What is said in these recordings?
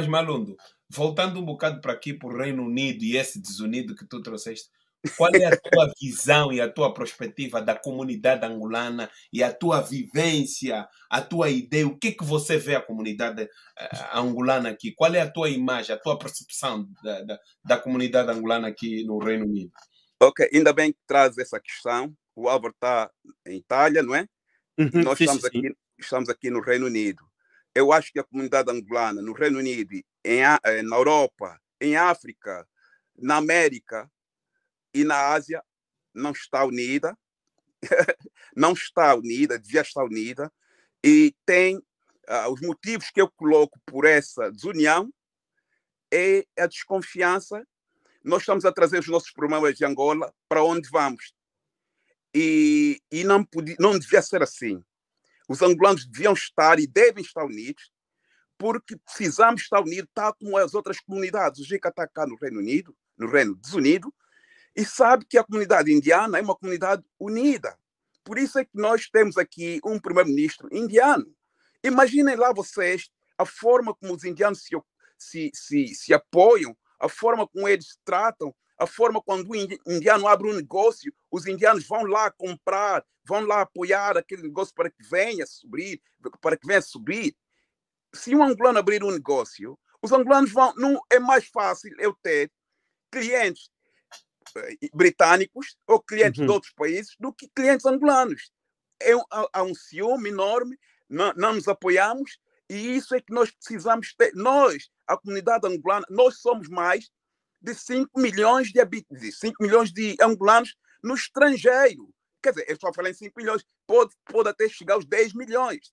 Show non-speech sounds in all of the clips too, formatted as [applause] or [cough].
Mas, Malundo, voltando um bocado para aqui, para o Reino Unido e esse desunido que tu trouxeste, qual é a tua [laughs] visão e a tua perspectiva da comunidade angolana e a tua vivência, a tua ideia? O que é que você vê a comunidade uh, angolana aqui? Qual é a tua imagem, a tua percepção da, da, da, comunidade angolana aqui no Reino Unido? Ok, ainda bem que traz essa questão. O Álvaro está em Itália, não é? Uhum, Nós estamos, Aqui, estamos aqui no Reino Unido eu acho que a comunidade angolana no Reino Unido, em, eh, na Europa, em África, na América e na Ásia não está unida, [laughs] não está unida, devia estar unida, e tem uh, os motivos que eu coloco por essa desunião é a desconfiança. Nós estamos a trazer os nossos problemas de Angola para onde vamos. E, e não, podia, não devia ser assim. Os angolanos deviam estar e devem estar unidos, porque precisamos estar unidos, tal como as outras comunidades. O GICA está cá no Reino Unido, no Reino Desunido, e sabe que a comunidade indiana é uma comunidade unida. Por isso é que nós temos aqui um primeiro-ministro indiano. Imaginem lá vocês a forma como os indianos se, se, se, se apoiam, a forma como eles tratam a forma quando o indiano abre um negócio, os indianos vão lá comprar, vão lá apoiar aquele negócio para que venha subir, para que venha subir. Se um angolano abrir um negócio, os angolanos vão. Não é mais fácil eu ter clientes eh, britânicos ou clientes uhum. de outros países do que clientes angolanos. É, há um ciúme enorme, não, não nos apoiamos e isso é que nós precisamos ter. Nós, a comunidade angolana, nós somos mais de 5 milhões de habitantes, de 5 milhões de angolanos no estrangeiro. Quer dizer, eu só falei em 5 milhões, pode, pode até chegar aos 10 milhões.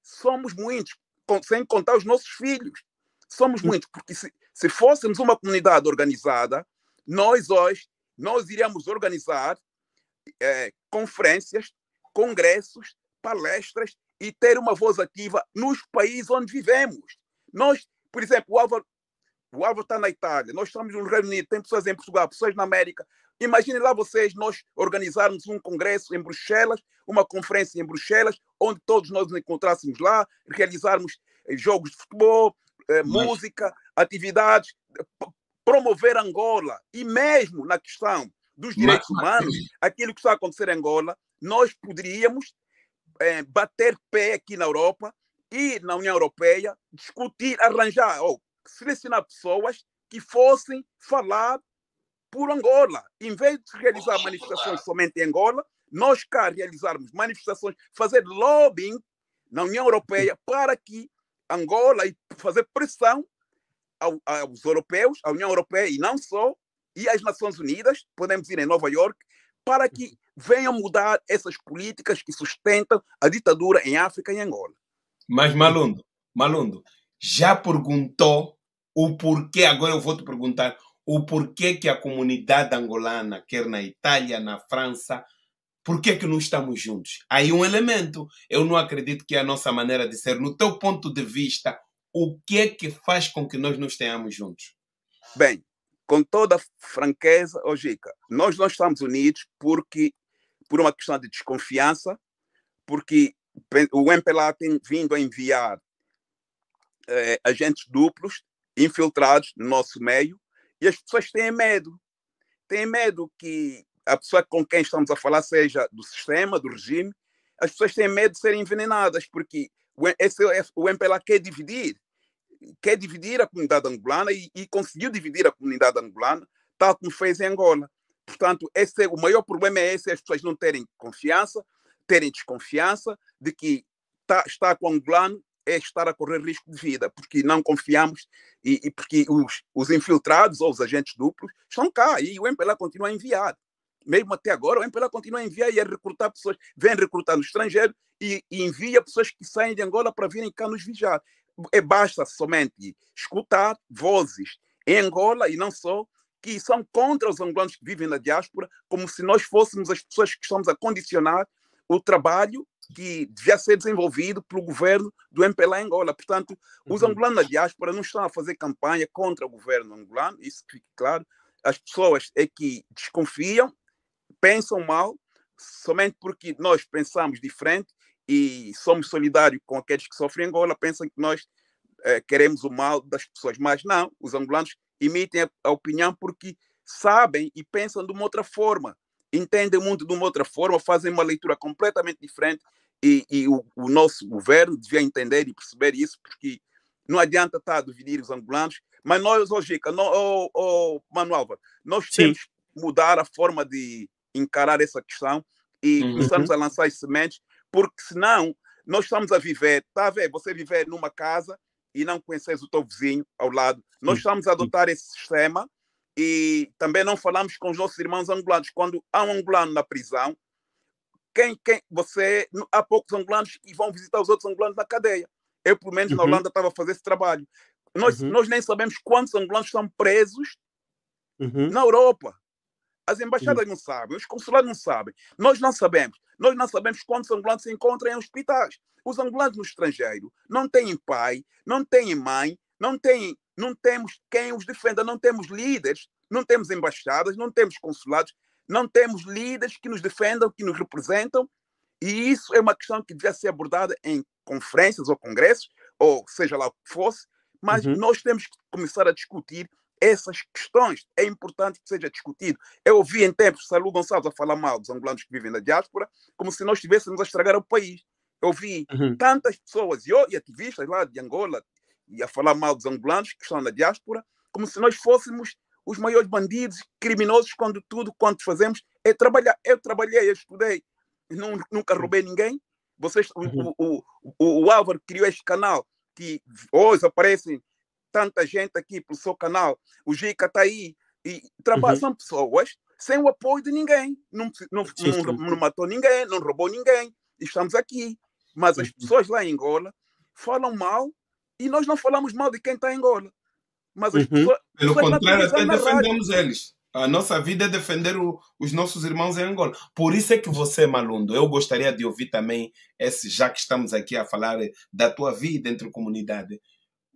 Somos muitos, sem contar os nossos filhos. Somos hum. muitos, porque se, se fôssemos uma comunidade organizada, nós hoje, nós iríamos organizar é, conferências, congressos, palestras e ter uma voz ativa nos países onde vivemos. Nós, por exemplo, o Álvaro, o Álvaro está na Itália, nós estamos no Reino Unido, tem pessoas em Portugal, pessoas na América. Imaginem lá vocês, nós organizarmos um congresso em Bruxelas, uma conferência em Bruxelas, onde todos nós nos encontrássemos lá, realizarmos eh, jogos de futebol, eh, Mas... música, atividades, promover Angola. E mesmo na questão dos direitos Mas... humanos, aquilo que está acontecendo em Angola, nós poderíamos é, bater pé aqui na Europa e na União Europeia, discutir, arranjar. Oh, selecionar pessoas que fossem falar por Angola. Em vez de realizar manifestações somente em Angola, nós cá realizarmos manifestações, fazer lobbying na União Europeia para que Angola e fazer pressão aos europeus, à União Europeia e não só, e às Nações Unidas, podemos ir em Nova York, para que uhum. venham mudar essas políticas que sustentam a ditadura em África e Angola. Mas, Malundo, Malundo, já perguntou o porquê, agora eu vou te perguntar, o porquê que a comunidade angolana, quer na Itália, na França, por que, que não estamos juntos? Aí um elemento, eu não acredito que é a nossa maneira de ser. No teu ponto de vista, o que é que faz com que nós nos tenhamos juntos? Bem, com toda franqueza, Ojica, nós não estamos unidos porque por uma questão de desconfiança, porque o MPLA tem vindo a enviar é, agentes duplos infiltrados no nosso meio e as pessoas têm medo. Têm medo que a pessoa com quem estamos a falar seja do sistema, do regime. As pessoas têm medo de serem envenenadas, porque o, esse, o MPLA quer dividir. Quer dividir a comunidade angolana e, e conseguiu dividir a comunidade angolana, tal como fez em Angola. Portanto, esse, é, o maior problema é esse, é as pessoas não terem confiança, terem desconfiança de que está, está com o angolano é estar a correr risco de vida, porque não confiamos e, e porque os, os, infiltrados ou os agentes duplos estão cá e o MPLA continua a enviar. Mesmo até agora, o MPLA continua a enviar e a recrutar pessoas, vem recrutar no estrangeiro e, e envia pessoas que saem de Angola para virem cá nos vigiar. É, basta somente escutar vozes em Angola e não só, que são contra os angolanos que vivem na diáspora, como se nós fôssemos as pessoas que estamos a condicionar o trabalho que devia ser desenvolvido pelo governo do MPLA Angola. Portanto, os uhum. angolanos da diáspora não estão a fazer campanha contra o governo angolano, isso fica claro. As pessoas é que desconfiam, pensam mal, somente porque nós pensamos diferente e somos solidários com aqueles que sofrem Angola, pensam que nós eh, queremos o mal das pessoas. Mas não, os angolanos emitem a, a opinião porque sabem e pensam de uma outra forma entendem muito de uma outra forma, fazem uma leitura completamente diferente e, e o, o, nosso governo devia entender e perceber isso, porque não adianta estar a dividir os angolanos. Mas nós, ô Gica, no, oh, Manuel, nós Sim. temos que mudar a forma de encarar essa questão e uhum. começarmos a lançar as sementes, porque senão nós estamos a viver, está a ver, você viver numa casa e não conheces o teu vizinho ao lado. Nós estamos a adotar esse sistema e também não falamos com os nossos irmãos angolanos. Quando há um angolano na prisão, quem, quem você há poucos angolanos que vão visitar os outros angolanos na cadeia. Eu, pelo menos, uhum. na Holanda estava a fazer esse trabalho. Nós, uhum. nós nem sabemos quantos angolanos estão presos uhum. na Europa. As embaixadas uhum. não sabem, os consulados não sabem, nós não sabemos. Nós não sabemos quantos angolanos se encontram em hospitais. Os angolanos no estrangeiro não têm pai, não têm mãe, não, têm, não temos quem os defenda, não temos líderes, não temos embaixadas, não temos consulados, não temos líderes que nos defendam, que nos representam, e isso é uma questão que devia ser abordada em conferências ou congressos, ou seja lá o que fosse, mas uhum. nós temos que começar a discutir essas questões. É importante que seja discutido. Eu ouvi em tempos Salu Gonçalves a falar mal dos angolanos que vivem na diáspora, como se nós estivéssemos a estragar o país. Eu vi uhum. tantas pessoas e, eu, e ativistas lá de Angola e a falar mal dos angolanos que estão na diáspora, como se nós fôssemos os maiores bandidos, criminosos, quando tudo quanto fazemos é trabalhar. Eu trabalhei, eu estudei, não, nunca roubei ninguém. Vocês, o, uhum. o, o, o Álvaro criou este canal que hoje aparece tanta gente aqui pelo seu canal. O Gica está aí e trabalham Uhum. São pessoas sem o apoio de ninguém. Não, não, não, não, matou ninguém, não roubou ninguém. Estamos aqui. Mas as uhum. pessoas lá em Angola falam mal e nós não falamos mal de quem está em Angola. Mas as uhum. pessoas, Pelo contrário, até defendemos rádio. eles. A nossa vida é defender o, os nossos irmãos em Angola. Por isso é que você, Malundo, eu gostaria de ouvir também esse, já que estamos aqui a falar eh, da tua vida entre comunidade.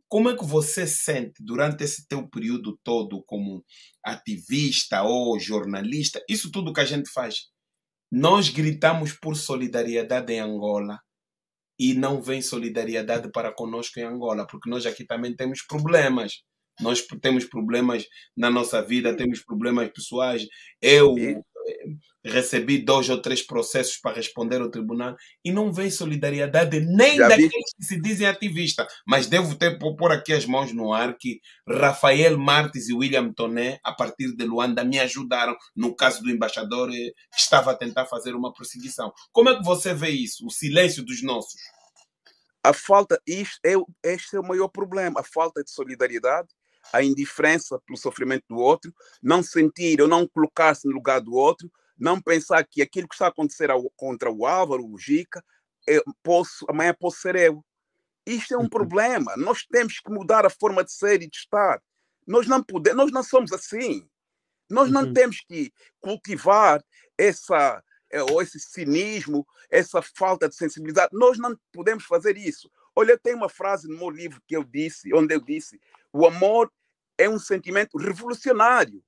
Como é que você sente durante esse teu período todo como ativista ou jornalista? Isso tudo que a gente faz. Nós gritamos por solidariedade em Angola e não vem solidariedade para conosco em Angola, porque nós aqui também temos problemas nós temos problemas na nossa vida, temos problemas pessoais. Eu recebi dois ou três processos para responder ao tribunal e não vem solidariedade nem Já daqueles vi. que se dizem ativistas. Mas devo ter por aqui as mãos no ar que Rafael Martins e William Toné, a partir de Luanda, me ajudaram no caso do embaixador que estava a tentar fazer uma perseguição. Como é que você vê isso? O silêncio dos nossos? A falta, isto é, este é o maior problema, a falta de solidariedade a indiferença pelo sofrimento do outro, não sentir ou não colocar-se no lugar do outro, não pensar que aquilo que está a acontecer ao, contra o Álvaro, o Gica, eu é, posso, amanhã posso ser eu. Isto é um uhum. problema. Nós temos que mudar a forma de ser e de estar. Nós não podemos, nós não somos assim. Nós uhum. não temos que cultivar essa é, ou esse cinismo, essa falta de sensibilidade. Nós não podemos fazer isso. Olha, tem uma frase no meu livro que eu disse, onde eu disse: o amor é um sentimento revolucionário.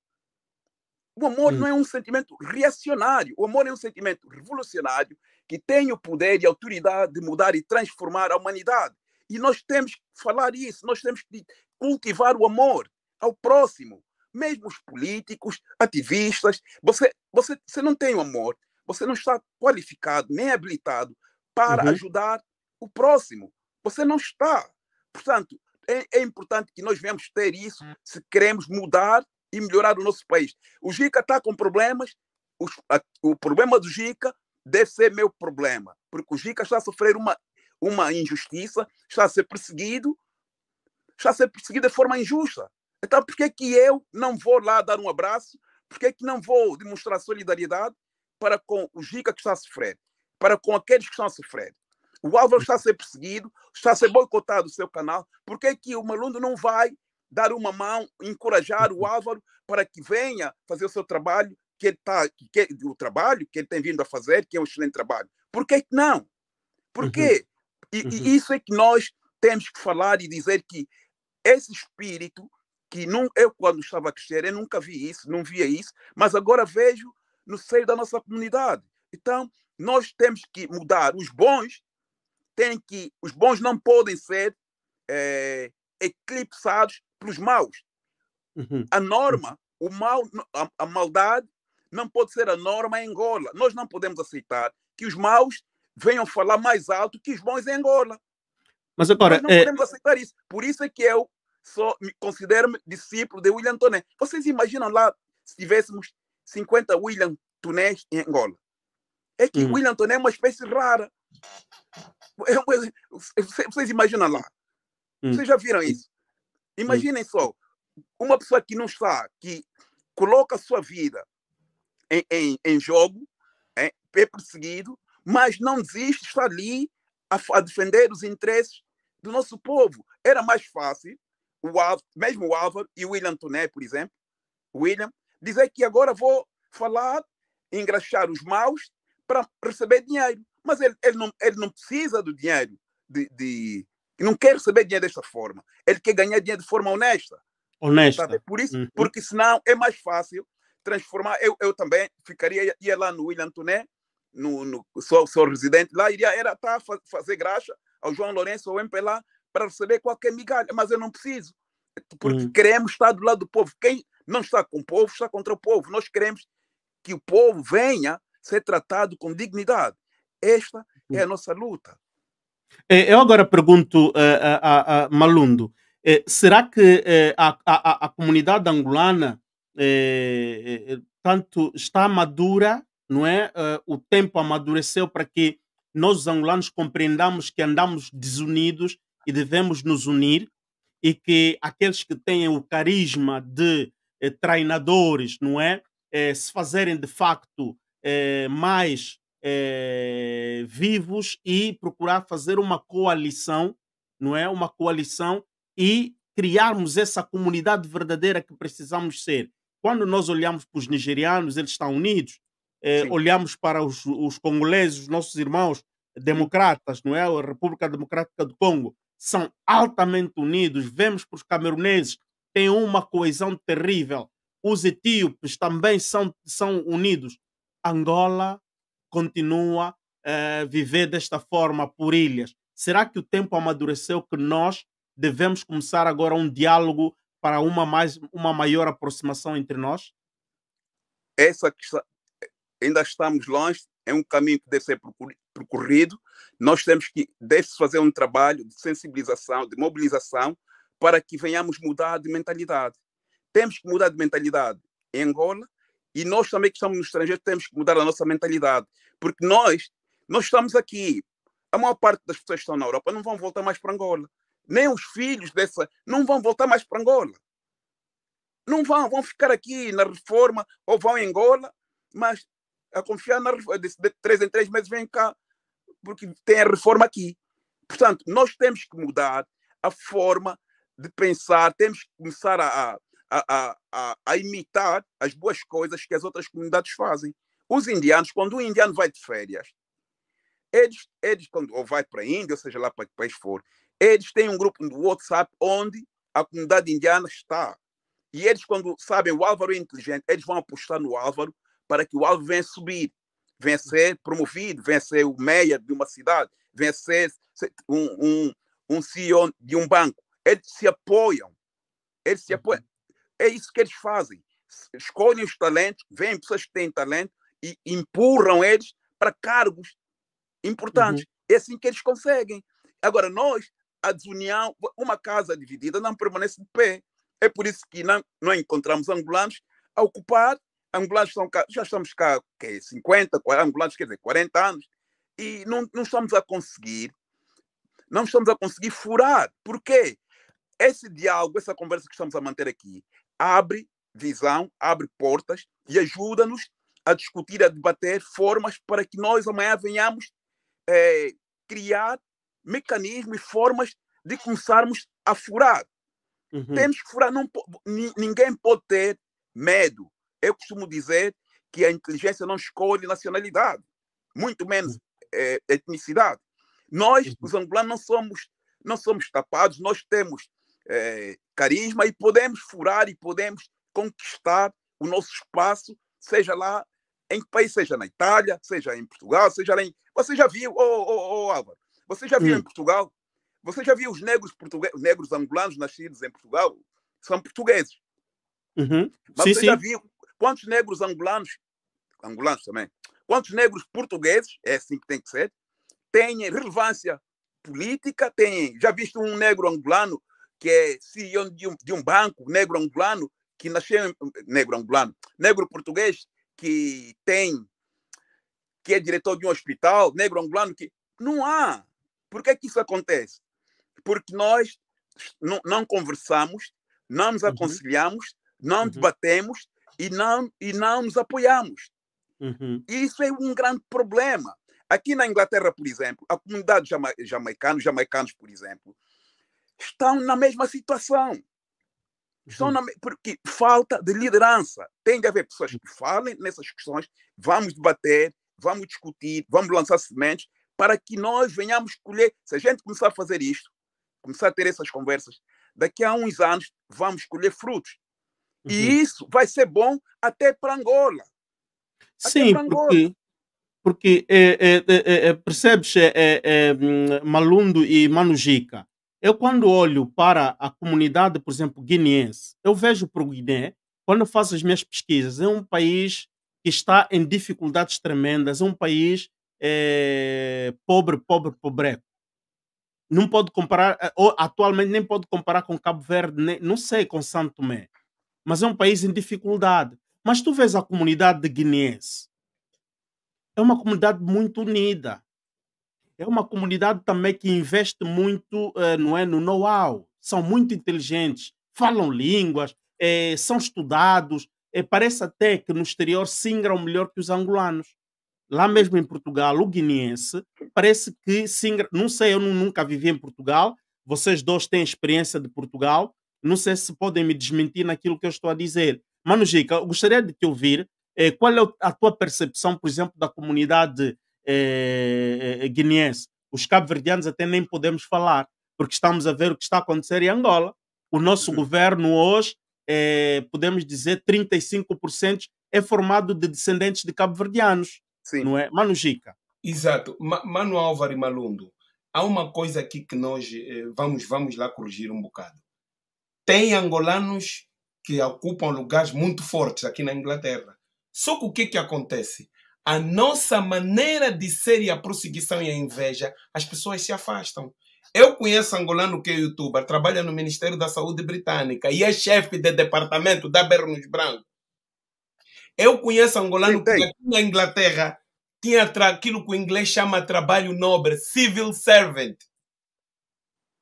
O amor hum. não é um sentimento reacionário. O amor é um sentimento revolucionário que tem o poder e a autoridade de mudar e transformar a humanidade. E nós temos que falar isso, nós temos que cultivar o amor ao próximo, mesmo os políticos, ativistas. Você, você, você não tem o amor, você não está qualificado nem habilitado para uhum. ajudar o próximo. Você não está. Portanto, é, é importante que nós venhamos ter isso hum. se queremos mudar e melhorar o nosso país. O Jica está com problemas, os, a, o problema do Jica deve ser meu problema, porque o Jica está a sofrer uma, uma injustiça, está a ser perseguido, está a ser perseguido de forma injusta. Então, por que é que eu não vou lá dar um abraço? Por que é que não vou demonstrar solidariedade para com o Jica que está a sofrer, para com aqueles que estão a sofrer? O Álvaro está a ser perseguido, está a ser boicotado o seu canal. Por que, é que o Malundo não vai dar uma mão, encorajar o Álvaro para que venha fazer o seu trabalho, que ele tá, que, o trabalho que ele tem vindo a fazer, que é um excelente trabalho? Por que, é que não? Por uhum. quê? E, e uhum. isso é que nós temos que falar e dizer que esse espírito que não, eu, quando estava a crescer, eu nunca vi isso, não via isso, mas agora vejo no seio da nossa comunidade. Então, nós temos que mudar os bons tem que os bons não podem ser é, eclipsados pelos maus. Uhum. A norma, o mal, a, a, maldade não pode ser a norma em Angola. Nós não podemos aceitar que os maus venham falar mais alto que os bons em Angola. Mas agora Nós não é... podemos aceitar isso. Por isso é que eu só me considero discípulo de William Toné. Vocês imaginam lá se tivéssemos 50 William Tonés em Angola? É que uhum. William Toné é uma espécie rara. É vocês imaginam lá. Hum. Vocês já viram isso? Hum. Imaginem hum. só, uma pessoa que não está, que coloca a sua vida em, em, em jogo, é, é perseguido, mas não desiste, está ali a, a, defender os interesses do nosso povo. Era mais fácil, o Álvaro, mesmo o Álvaro e o William Toné, por exemplo, William, dizer que agora vou falar, engraxar os maus para receber dinheiro. Mas ele, ele, não, ele não precisa do dinheiro, de, de não quer receber dinheiro desta forma. Ele quer ganhar dinheiro de forma honesta. Honesta. Sabe? Por isso, uhum. Porque senão é mais fácil transformar. Eu, eu também ficaria, ia lá no William Tuné, no, no, sou, sou residente lá, iria era tá, fazer graxa ao João Lourenço ou MPLA para receber qualquer migalha, mas eu não preciso. Porque uhum. queremos estar do lado do povo. Quem não está com o povo está contra o povo. Nós queremos que o povo venha ser tratado com dignidade. Esta é a hum. nossa luta. É, eu agora pergunto a, eh, eh, a, a Malundo: eh, será que a, a, a comunidade angolana é, tanto está madura, não é? o tempo amadureceu para que nós, angolanos, compreendamos que andamos desunidos e devemos nos unir e que aqueles que têm o carisma de treinadores, não é? se fazerem de facto mais é, vivos e procurar fazer uma coalição, não é? Uma coalição e criarmos essa comunidade verdadeira que precisamos ser. Quando nós olhamos para os nigerianos, eles estão unidos. É, olhamos para os, os congoleses, os nossos irmãos democratas, não é? A República Democrática do Congo são altamente unidos. Vemos para os cameruneses, têm uma coesão terrível. Os etíopes também são, são unidos. Angola continua a viver desta forma por ilhas? Será que o tempo amadureceu que nós devemos começar agora um diálogo para uma, mais, uma maior aproximação entre nós? Essa questão, ainda estamos longe, é um caminho que deve ser percorrido. Nós temos que deve fazer um trabalho de sensibilização, de mobilização, para que venhamos mudar de mentalidade. Temos que mudar de mentalidade em Angola, e nós também que estamos no estrangeiro temos que mudar a nossa mentalidade, porque nós, nós estamos aqui. A maior parte das pessoas que estão na Europa não vão voltar mais para Angola. Nem os filhos dessa não vão voltar mais para Angola. Não vão, vão ficar aqui na reforma ou vão em Angola, mas a confiar na de três em três meses vem cá, porque tem a reforma aqui. Portanto, nós temos que mudar a forma de pensar, temos que começar a, a a, a, a, imitar as boas coisas que as outras comunidades fazem. Os indianos, quando um indiano vai de férias, eles, eles quando, ou vai para a Índia, ou seja lá para que país for, eles têm um grupo do WhatsApp onde a comunidade indiana está. E eles, quando sabem o Álvaro é inteligente, eles vão apostar no Álvaro para que o Álvaro venha subir, venha ser promovido, venha ser o meia de uma cidade, venha ser um, um, um CEO de um banco. Eles se apoiam. Eles se apoiam. Uhum. É isso que eles fazem. Escolhem os talentos, veem pessoas que têm talento e empurram eles para cargos importantes. Uhum. É assim que eles conseguem. Agora, nós, a desunião, uma casa dividida não permanece de pé. É por isso que não, não encontramos angolanos a ocupar. Angolanos são, já estamos cá, que é 50, 40, angolanos, quer dizer, 40 anos, e não, não estamos a conseguir, não estamos a conseguir furar. Por quê? Esse diálogo, essa conversa que estamos a manter aqui, abre visão, abre portas e ajuda-nos a discutir, a debater formas para que nós amanhã venhamos é, criar mecanismos e formas de começarmos a furar. Uhum. Temos que furar, não, ninguém pode ter medo. Eu costumo dizer que a inteligência não escolhe nacionalidade, muito menos é, etnicidade. Nós, uhum. os angolanos, não somos, não somos tapados, nós temos é, carisma e podemos furar e podemos conquistar o nosso espaço, seja lá em que país, seja na Itália, seja em Portugal, seja lá em. Você já viu, oh, oh, oh Álvaro, você já viu hum. em Portugal? Você já viu os negros, portugueses, negros angolanos nascidos em Portugal? São portugueses. Uhum. Mas sim, você sim. já viu quantos negros angolanos, angolanos também, quantos negros portugueses, é assim que tem que ser, têm relevância política, têm. Já visto um negro angolano que é CEO de um, de um banco negro angolano, que nasceu negro angolano, negro português, que tem, que é diretor de um hospital, negro angolano, que não há. Por que, é que isso acontece? Porque nós não, conversamos, não nos uhum. aconselhamos, não uhum. debatemos e não, e não nos apoiamos. Uhum. Isso é um grande problema. Aqui na Inglaterra, por exemplo, a comunidade jama jamaicana, jamaicanos, por exemplo, estão na mesma situação. Estão na, porque falta de liderança. Tem de haver pessoas que falem nessas questões, vamos debater, vamos discutir, vamos lançar sementes para que nós venhamos colher. Se a gente começar a fazer isto, começar a ter essas conversas, daqui a uns anos vamos colher frutos. Uhum. E isso vai ser bom até para Angola. Até Sim, Angola. porque, porque é, é, é, é, é percebes, é, hum, Malundo e Manujica, eu, quando olho para a comunidade, por exemplo, guineense, eu vejo para o Guiné, quando eu faço as minhas pesquisas, é um país que está em dificuldades tremendas, é um país é, pobre, pobre, pobreco. Não pode comparar, eh, ou, atualmente nem pode comparar com Cabo Verde, nem, não sei, com Santo Tomé. Mas é um país em dificuldade. Mas tu vês a comunidade guineense. É uma comunidade muito unida é uma comunidade também que investe muito eh, não é, no know-how, são muito inteligentes, falam línguas, é, são estudados. É, parece até que no exterior singram melhor que os angolanos. Lá mesmo em Portugal, o guineense, parece que singram. Não sei, eu nunca vivi em Portugal, vocês dois têm experiência de Portugal, não sei se podem me desmentir naquilo que eu estou a dizer. Manu Gica, gostaria de te ouvir. qual é a tua percepção, por exemplo, da comunidade eh, eh, guineense. Os cabo-verdianos até nem podemos falar, porque estamos a ver o que está a acontecer em Angola. O nosso uhum. governo hoje, eh, podemos dizer, 35% é formado de descendentes de cabo-verdianos, não é? Mano Gica. Exato. Ma Mano Álvaro e Malundo, há uma coisa aqui que nós eh, vamos, vamos lá corrigir um bocado. Tem angolanos que ocupam lugares muito fortes aqui na Inglaterra. Só que o que, é que acontece? a nossa maneira de ser e a perseguição e a inveja, as pessoas se afastam. Eu conheço angolano que é youtuber, trabalha no Ministério da Saúde Britânica e é chefe de departamento da Bernos Branco. Eu conheço angolano Entendi. que aqui na Inglaterra tinha aquilo que o inglês chama trabalho nobre, civil servant.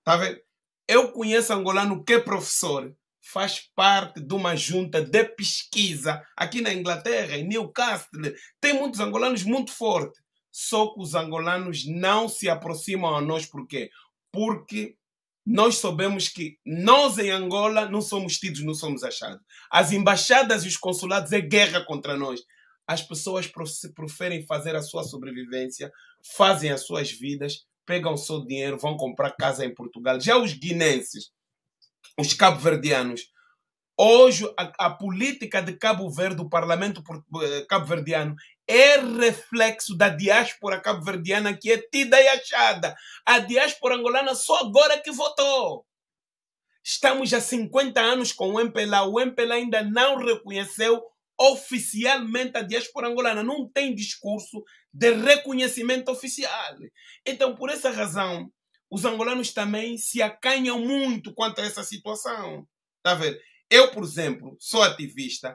Tá vendo? Eu conheço angolano que é professor faz parte de uma junta de pesquisa aqui na Inglaterra, em Newcastle. Tem muitos angolanos muito fortes. Só que os angolanos não se aproximam a nós. Por quê? Porque nós sabemos que nós em Angola não somos tidos, não somos achados. As embaixadas e os consulados é guerra contra nós. As pessoas preferem fazer a sua sobrevivência, fazem as suas vidas, pegam o seu dinheiro, vão comprar casa em Portugal. Já os guinenses os cabo-verdianos. Hoje, a, a, política de Cabo Verde, o parlamento eh, cabo-verdiano, é reflexo da diáspora cabo-verdiana que é tida e achada. A diáspora angolana só agora que votou. Estamos há 50 anos com o MPLA. O MPLA ainda não reconheceu oficialmente a diáspora angolana. Não tem discurso de reconhecimento oficial. Então, por essa razão, os angolanos também se acanham muito quanto a essa situação. Está a ver? Eu, por exemplo, sou ativista,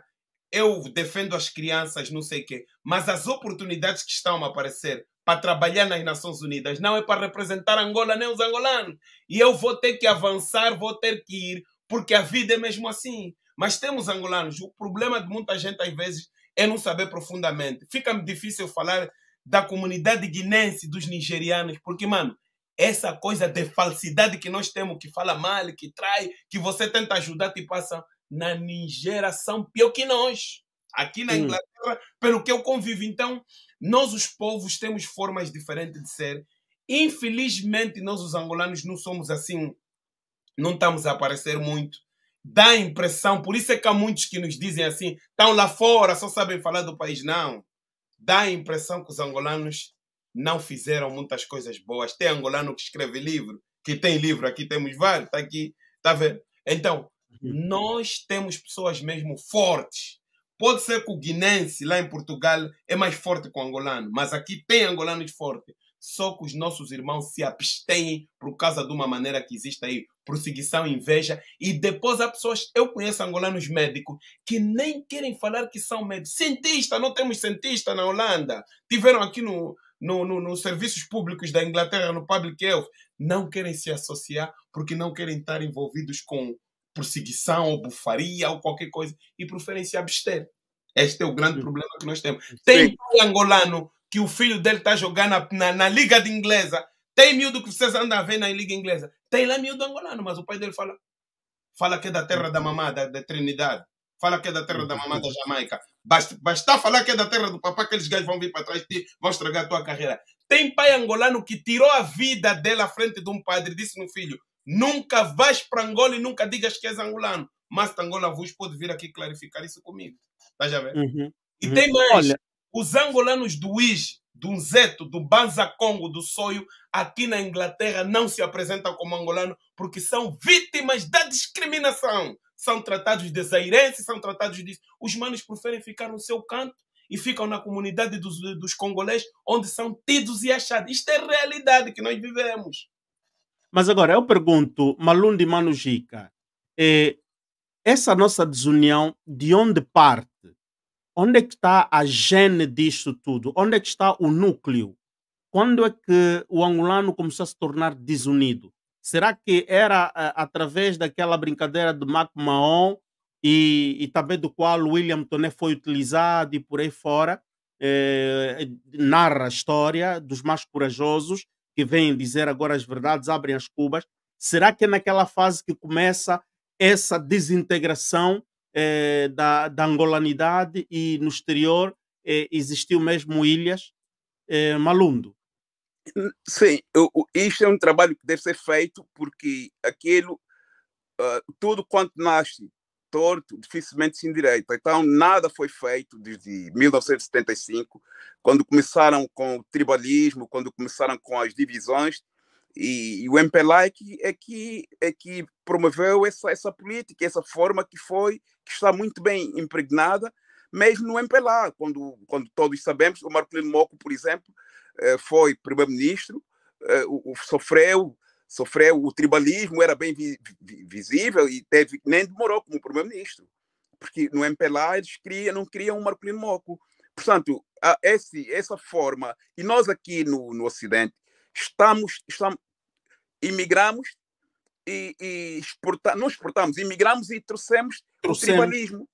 eu defendo as crianças, não sei o quê, mas as oportunidades que estão a aparecer para trabalhar nas Nações Unidas não é para representar Angola nem os angolanos. E eu vou ter que avançar, vou ter que ir, porque a vida é mesmo assim. Mas temos angolanos. O problema de muita gente, às vezes, é não saber profundamente. Fica-me difícil falar da comunidade guinense, dos nigerianos, porque, mano, essa coisa de falsidade que nós temos, que fala mal, que trai, que você tenta ajudar, te passa na Nigéria são pior que nós. Aqui na Inglaterra, hum. pelo que eu convivo. Então, nós, os povos, temos formas diferentes de ser. Infelizmente, nós, os angolanos, não somos assim. Não estamos a aparecer muito. Dá a impressão, por isso é que há muitos que nos dizem assim, estão lá fora, só sabem falar do país. Não. Dá a impressão que os angolanos não fizeram muitas coisas boas. Tem angolano que escreve livro, que tem livro aqui, temos vários, está aqui, está vendo? Então, nós temos pessoas mesmo fortes. Pode ser que o guinense lá em Portugal é mais forte que o angolano, mas aqui tem angolanos fortes. Só que os nossos irmãos se abstêm por causa de uma maneira que existe aí, perseguição, inveja. E depois há pessoas, eu conheço angolanos médicos, que nem querem falar que são médicos. Cientista, não temos cientista na Holanda. Tiveram aqui no, no, no, nos serviços públicos da Inglaterra, no public health, não querem se associar porque não querem estar envolvidos com perseguição ou bufaria ou qualquer coisa e preferem se abster. Este é o grande Sim. problema que nós temos. Tem um angolano que o filho dele está jogando na, na, na, Liga de Inglesa. Tem miúdo que vocês andam a ver na Liga Inglesa. Tem lá miúdo angolano, mas o pai dele fala fala que é da terra da mamada, da, da Trinidade fala que é da terra da mamã da Jamaica. Basta, basta falar que é da terra do papá que eles gajos vão vir para trás de ti, vão estragar a tua carreira. Tem pai angolano que tirou a vida dela à frente de um padre e disse no filho, nunca vais para Angola e nunca digas que és angolano. Mas Angola vos pode vir aqui clarificar isso comigo. Tá já vendo? Uhum. uhum. E tem mais. Olha. Os angolanos do Is, do Zeto, do Banza Congo, do Soio, aqui na Inglaterra não se apresentam como angolano porque são vítimas da discriminação são tratados de zairense, são tratados de. Os manos preferem ficar no seu canto e ficam na comunidade dos, dos congolês, onde são tidos e achados. Isto é a realidade que nós vivemos. Mas agora eu pergunto, Malundi Manujica, eh, essa nossa desunião, de onde parte? Onde é que está a gene disto tudo? Onde é que está o núcleo? Quando é que o angolano começou a se tornar desunido? Será que era eh, através daquela brincadeira de Mac Mahon e, e, também do qual William Toné foi utilizado e por aí fora? Eh, eh, narra a história dos mais corajosos que vêm dizer agora as verdades, abrem as cubas. Será que é naquela fase que começa essa desintegração eh, da, da angolanidade e no exterior eh, existiu mesmo ilhas? Eh, Malundo. Hum, sim, eu, isto é um trabalho que deve ser feito porque aquilo, uh, tudo quanto nasce torto, dificilmente se endireita. Então, nada foi feito desde 1975, quando começaram com o tribalismo, quando começaram com as divisões, e, e o MPLA é que, é que, é que promoveu essa, essa política, essa forma que foi, que está muito bem impregnada, mesmo no MPLA, quando, quando todos sabemos, o Marcelino Moco, por exemplo, eh, foi primeiro-ministro, eh, sofreu sofreu o tribalismo era bem vi, vi, visível e teve nem demorou como primeiro-ministro porque no MPLA eles criam, não criam um Marcolino Moco portanto a, esse, essa forma e nós aqui no, no Ocidente estamos, estamos imigramos e, e não exportamos imigramos e trouxemos, trouxemos. o tribalismo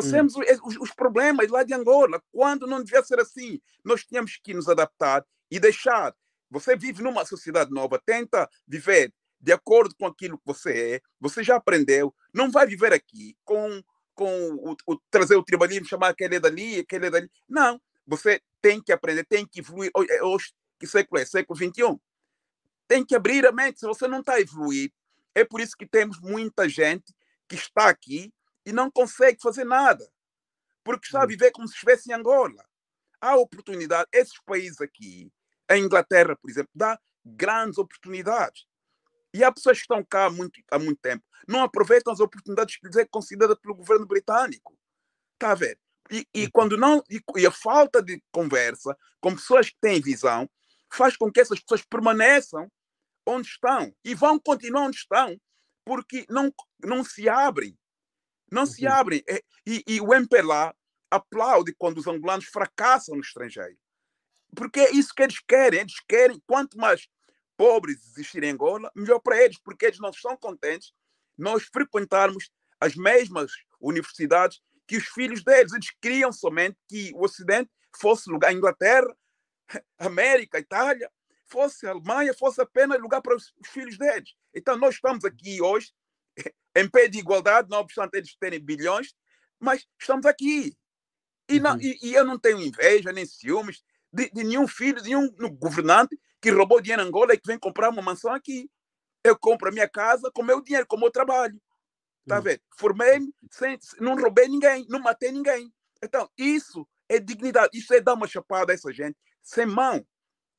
Trouxemos hum. os, os, problemas lá de Angola, quando não devia ser assim. Nós tínhamos que nos adaptar e deixar. Você vive numa sociedade nova, tenta viver de acordo com aquilo que você é, você já aprendeu, não vai viver aqui com, com o, o trazer o tribalismo, chamar aquele é dali, aquele é dali. Não, você tem que aprender, tem que evoluir. Hoje, é, que século é? Século XXI. Tem que abrir a mente, se você não está a evoluir. É por isso que temos muita gente que está aqui e não consegue fazer nada, porque está a hum. viver como se estivesse em Angola. Há oportunidade, esses países aqui, a Inglaterra, por exemplo, dá grandes oportunidades. E há pessoas que estão cá há muito, há muito tempo, não aproveitam as oportunidades que lhes é considerada pelo governo britânico. Está a ver? E, e uhum. quando não e, e, a falta de conversa com pessoas que têm visão faz com que essas pessoas permaneçam onde estão e vão continuar onde estão porque não, não se abrem não se uhum. abrem. É, e, e, o MPLA aplaude quando os angolanos fracassam no estrangeiro. Porque é isso que eles querem. Eles querem, quanto mais pobres existirem em Angola, melhor para eles, porque eles não estão contentes nós frequentarmos as mesmas universidades que os filhos deles. Eles queriam somente que o Ocidente fosse lugar, Inglaterra, América, Itália, fosse Alemanha, fosse apenas lugar para os filhos deles. Então, nós estamos aqui hoje [laughs] em pé de igualdade, não obstante eles terem bilhões, mas estamos aqui. E, não, uhum. e, e, eu não tenho inveja nem ciúmes de, de nenhum filho, de nenhum governante que roubou dinheiro em Angola e que vem comprar uma mansão aqui. Eu compro a minha casa com o meu dinheiro, com o meu trabalho. Está uhum. vendo? Formei-me, não roubei ninguém, não matei ninguém. Então, isso é dignidade, isso é dar uma chapada a essa gente sem mão.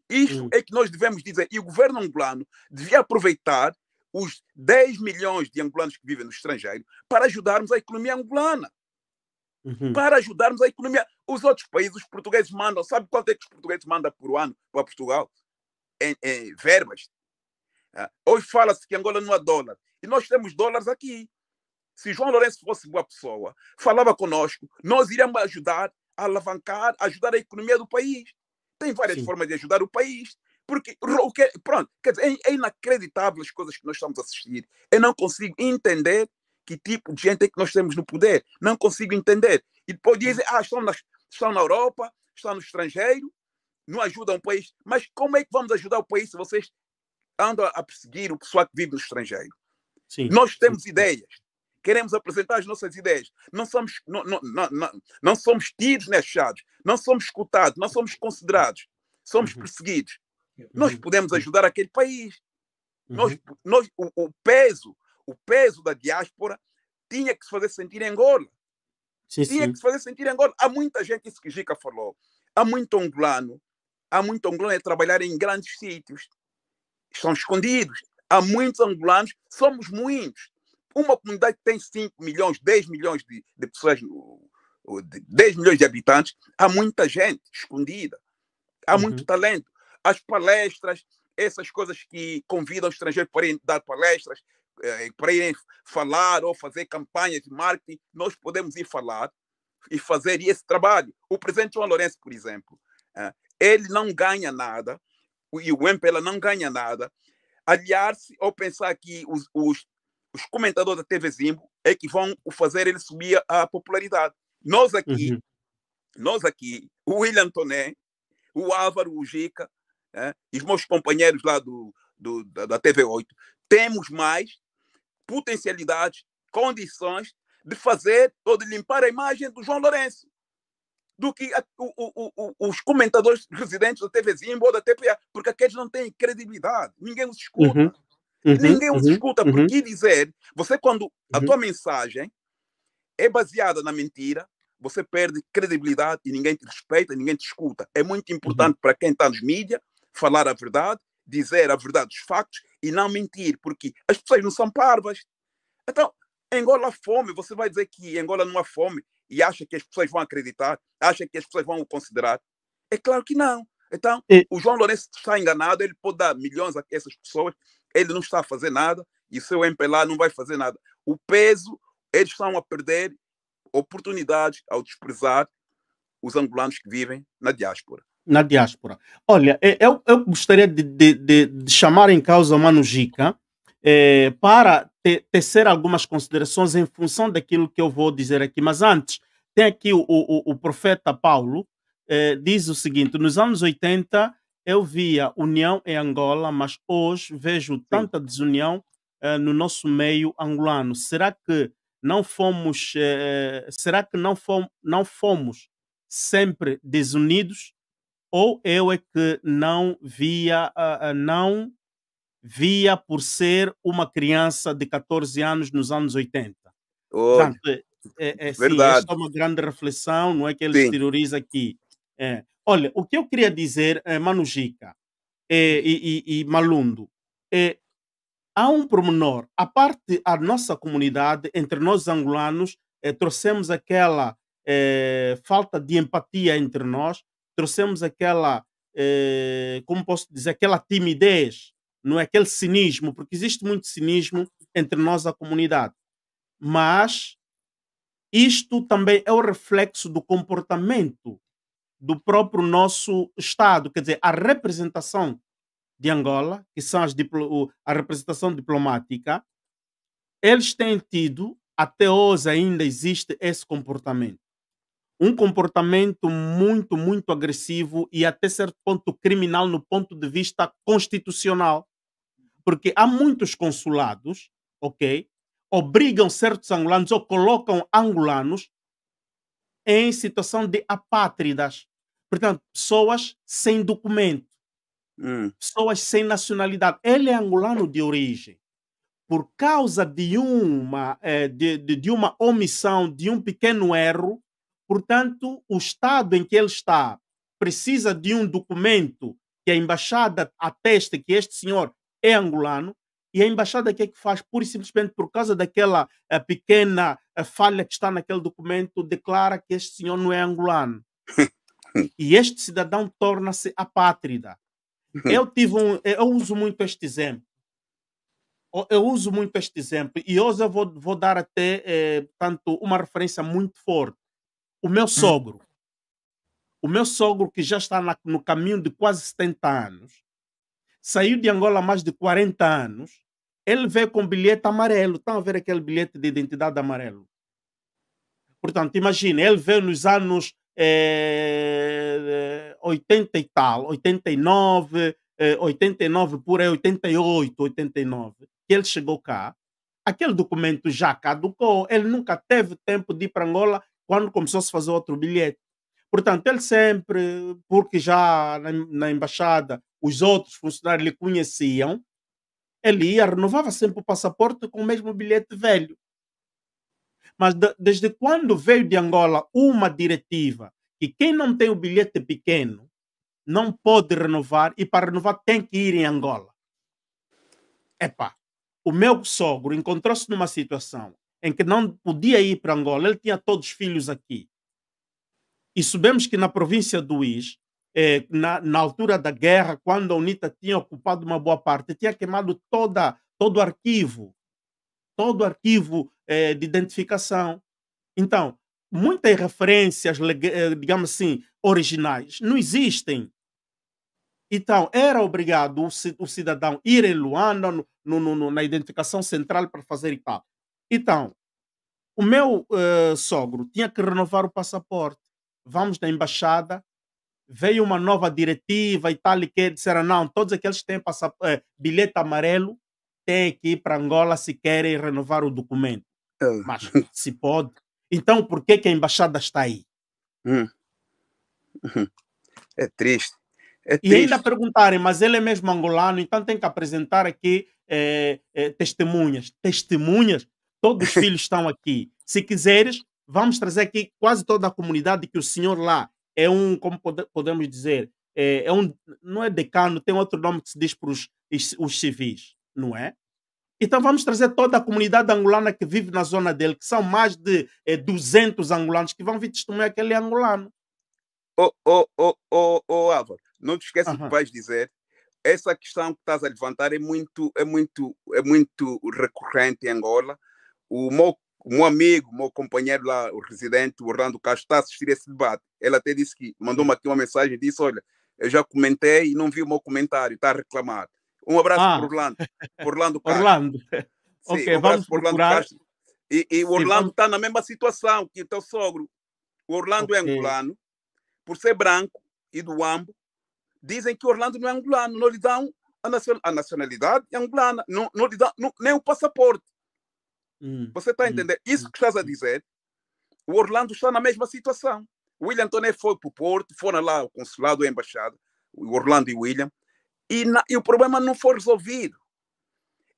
Isto uhum. é que nós devemos dizer. E o governo angolano devia aproveitar os 10 milhões de angolanos que vivem no estrangeiro para ajudarmos a economia angolana. Uhum. Para ajudarmos a economia. Os outros países, os portugueses mandam, sabe quanto é que os portugueses mandam por ano para Portugal? Em, em verbas. Ah, hoje fala-se que Angola não há é dólar. E nós temos dólares aqui. Se João Lourenço fosse boa pessoa, falava conosco, nós iríamos ajudar a alavancar, ajudar a economia do país. Tem várias Sim. formas de ajudar o país. Porque pronto, quer dizer, é, é, inacreditável as coisas que nós estamos a assistir. Eu não consigo entender que tipo de gente é que nós temos no poder. Não consigo entender. E depois dizem, ah, estão, na estão na Europa, estão no estrangeiro, não ajudam o país. Mas como é que vamos ajudar o país se vocês andam a perseguir o pessoal que vive no estrangeiro? Sim. Nós temos Sim. ideias, queremos apresentar as nossas ideias. Não somos, não, não, não, não somos tidos nem achados, não somos escutados, não somos considerados, somos uhum. perseguidos. Nós uhum. podemos ajudar aquele país. Uhum. Nós, nós, o, o, peso, o peso da diáspora tinha que se fazer sentir em Angola. Sim, tinha sim. que se fazer sentir em Angola. Há muita gente, isso que Gica falou, há muito angolano, há muito angolano a trabalhar em grandes sítios, estão escondidos. Há muitos angolanos, somos muitos. Uma comunidade que tem 5 milhões, 10 milhões de, de pessoas, 10 milhões de habitantes, há muita gente escondida, há uhum. muito talento as palestras, essas coisas que convidam estrangeiros para irem dar palestras, eh, para irem falar ou fazer campanhas de marketing, nós podemos ir falar e fazer esse trabalho. O presidente João Lourenço, por exemplo, eh, ele não ganha nada, e o MPLA não ganha nada, aliar-se ou pensar que os, os, os, comentadores da TV Zimbo é que vão fazer ele subir a popularidade. Nós aqui, uhum. nós aqui, o William Toné, o Álvaro, o Gica, né? e os meus companheiros lá do, do da, da TV8, temos mais potencialidades, condições de fazer ou de limpar a imagem do João Lourenço do que a, o, o, o, os comentadores [laughs] residentes da TV Zimbo ou da TPA, porque aqueles não têm credibilidade, ninguém os escuta. Uhum, uhum, ninguém uhum, os escuta, porque uhum. dizer, você quando a uhum. tua mensagem é baseada na mentira, você perde credibilidade e ninguém te respeita, ninguém te escuta. É muito uhum. importante para quem está nos mídias, falar a verdade, dizer a verdade dos factos e não mentir, porque as pessoas não são parvas. Então, Angola há fome, você vai dizer que Angola não há fome e acha que as pessoas vão acreditar, acha que as pessoas vão o considerar. É claro que não. Então, e... o João Lourenço está enganado, ele pode dar milhões a essas pessoas, ele não está a fazer nada e o seu MP lá não vai fazer nada. O peso, eles estão a perder oportunidades ao desprezar os angolanos que vivem na diáspora na diáspora. Olha, é, eu, eu gostaria de, de, de, de chamar em causa o Mano Gica é, para te, tecer algumas considerações em função daquilo que eu vou dizer aqui. Mas antes, tem aqui o, o, o profeta Paulo, é, diz o seguinte: nos anos 80 eu via união em Angola, mas hoje vejo tanta desunião é, no nosso meio angolano. Será que não fomos, é, será que não fomos, não fomos sempre desunidos? ou eu é que não via, uh, não via por ser uma criança de 14 anos nos anos 80. Oh, Portanto, é, é, é, assim, é verdade. Sim, é uma grande reflexão, não é que ele exterioriza aqui. É. Olha, o que eu queria dizer, é, eh, Manujica é, eh, e, e, e, Malundo, é, há um promenor. A parte, a nossa comunidade, entre nós angolanos, é, trouxemos aquela falta de empatia entre nós, trouxemos aquela, eh, como posso dizer, aquela timidez, não é aquele cinismo, porque existe muito cinismo entre nós, a comunidade. Mas isto também é o reflexo do comportamento do próprio nosso Estado, quer dizer, a representação de Angola, que são as a representação diplomática, eles têm tido, até hoje ainda existe esse comportamento um comportamento muito, muito agressivo e até certo ponto criminal no ponto de vista constitucional. Porque há muitos consulados, ok? Obrigam certos angolanos ou colocam angolanos em situação de apátridas. Portanto, pessoas sem documento, hum. pessoas sem nacionalidade. Ele é angolano de origem. Por causa de uma, eh, de, de, de uma omissão, de um pequeno erro, Portanto, o estado em que ele está precisa de um documento que a embaixada ateste que este senhor é angolano, e a embaixada que é que faz? Pura e simplesmente por causa daquela eh, pequena eh, falha que está naquele documento, declara que este senhor não é angolano. [laughs] e este cidadão torna-se apátrida. Uhum. Eu, tive um, eh, eu uso muito este exemplo. Eu uso muito este exemplo. E hoje eu vou, vou dar até, eh, uma referência muito forte. O meu hum. sogro, o meu sogro que já está na, no caminho de quase 70 anos, saiu de Angola há mais de 40 anos, ele veio com bilhete amarelo. Estão a ver aquele bilhete de identidade amarelo? Portanto, imagine, ele veio nos anos eh, 80 e tal, 89, eh, 89 por aí, 88, 89, que ele chegou cá, aquele documento já caducou, ele nunca teve tempo de ir para Angola quando começou -se a fazer outro bilhete. Portanto, ele sempre, porque já na, na embaixada os outros funcionários lhe conheciam, ele ia, renovava sempre o passaporte com o mesmo bilhete velho. Mas de, desde quando veio de Angola uma diretiva que quem não tem o bilhete pequeno não pode renovar e para renovar tem que ir em Angola. Epá, o meu sogro encontrou-se numa situação em que não podia ir para Angola, ele tinha todos os filhos aqui. E sabemos que na província do Is, eh, na, na, altura da guerra, quando a UNITA tinha ocupado uma boa parte, tinha queimado toda, todo o arquivo, todo o arquivo eh, de identificação. Então, muitas referências, eh, digamos assim, originais, não existem. Então, era obrigado o cidadão ir em Luanda, no, no, no, na identificação central, para fazer e tal. Então, o meu uh, sogro tinha que renovar o passaporte. Vamos da embaixada, veio uma nova diretiva e tal, e que disseram: não, todos aqueles que têm uh, bilhete amarelo têm que ir para Angola se querem renovar o documento. Uh. Mas se pode. Então, por que, que a embaixada está aí? Hum. É triste. É e ainda perguntarem, mas ele é mesmo angolano, então tem que apresentar aqui é, é, testemunhas. Testemunhas? Todos os filhos estão aqui. Se quiseres, vamos trazer aqui quase toda a comunidade que o senhor lá é um, como pode, podemos dizer, é, é, um, não é decano, tem outro nome que se diz para os, os civis, não é? Então vamos trazer toda a comunidade angolana que vive na zona dele, que são mais de é, 200 angolanos que vão vir testemunhar aquele angolano. Ô oh, oh, oh, oh, Álvaro, não te esqueças uhum. que vais dizer, essa questão que estás a levantar é muito, é muito, é muito recorrente em Angola, o meu, meu amigo, meu companheiro lá, o residente Orlando Castro, está a assistir esse debate. Ele até disse que mandou-me aqui uma mensagem e disse: Olha, eu já comentei e não vi o meu comentário, está reclamado. Um abraço ah. para Orlando. Orlando [laughs] Castro. Orlando. Sim, okay, um abraço para Orlando Castro. E, e o Orlando está vamos... na mesma situação que o teu sogro. O Orlando é okay. é angolano, por ser branco e do Ambo, dizem que Orlando não é angolano, não lhe dão a, nacionalidade angolana, não, não lhe dão não, nem o passaporte. Hum. Você está a hum. entender? Hum. Isso que estás a hum. dizer, o Orlando está na mesma situação. O William Toné foi para o Porto, foram lá o consulado, a embaixada, o Orlando e o William, e, na, e o problema não foi resolvido.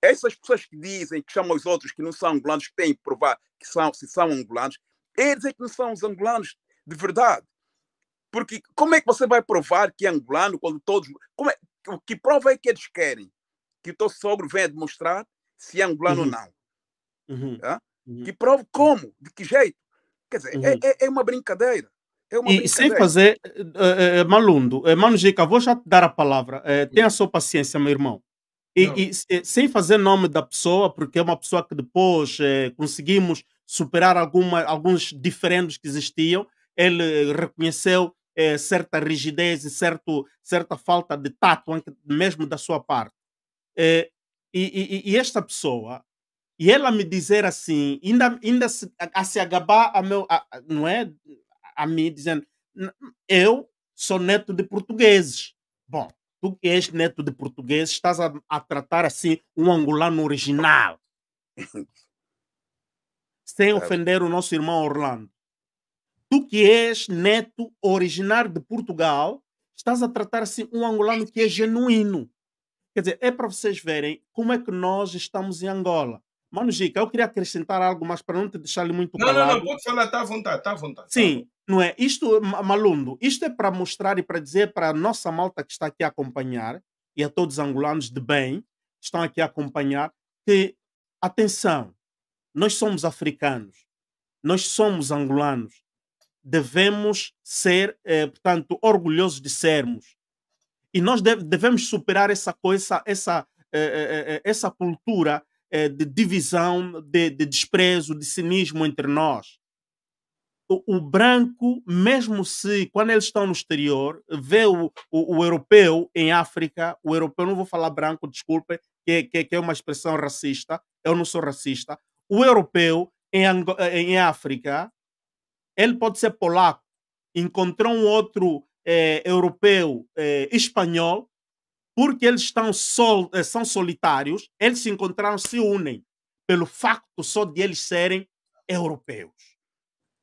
Essas pessoas que dizem, que chamam os outros que não são angolanos, que têm que provar que são, se são angolanos, eles é que não são os angolanos de verdade. Porque como é que você vai provar que é angolano quando todos. Como é, que prova é que eles querem? Que o teu sogro venha demonstrar se é angolano uhum. ou não. Uhum. Tá? Uhum. Que prova como, de que jeito. Quer dizer, uhum. é, é, é uma brincadeira. É uma e sem fazer, uh, uh, Malundo, uh, Mano Gica, vou já te dar a palavra. Uh, tenha sua paciência, meu irmão. E, e, e, sem fazer nome da pessoa, porque é uma pessoa que depois conseguimos superar alguma, alguns diferendos que existiam. Ele reconheceu é, certa rigidez e certo, certa falta de tato, mesmo da sua parte. É, e, e, e, esta pessoa e ela me dizer assim, ainda, ainda se, a, a, se agabar a meu, a, não é? A mim dizendo, eu sou neto de portugueses. Bom, tu que és neto de portugueses, estás a, a tratar assim um angolano original. [laughs] Sem ofender o nosso irmão Orlando. Tu que és neto originário de Portugal, estás a tratar assim um angolano que é genuíno. Quer dizer, é para vocês verem como é que nós estamos em Angola Mano Gica, eu queria acrescentar algo, mas para não te deixar muito não, calado. Não, não, pode falar, está à vontade, está à vontade. Tá Sim, não é? Isto, Malundo, isto é para mostrar e para dizer para a nossa malta que está aqui a acompanhar e a todos os angolanos de bem que estão aqui a acompanhar que, atenção, nós somos africanos, nós somos angolanos, devemos ser, eh, portanto, orgulhosos de sermos. E nós devemos superar essa coisa, essa, eh, eh, essa cultura eh, de divisão, de, de desprezo, de cinismo entre nós. O, o, branco, mesmo se quando eles estão no exterior, vê o, o, o, europeu em África, o europeu, não vou falar branco, desculpe, que, que, que é uma expressão racista, eu não sou racista. O europeu em, eh, em África, ele pode ser polaco, encontrou um outro eh, europeu espanhol, porque eles estão sol, eh, são solitários, eles se encontraram, se unem pelo facto só de eles serem europeus.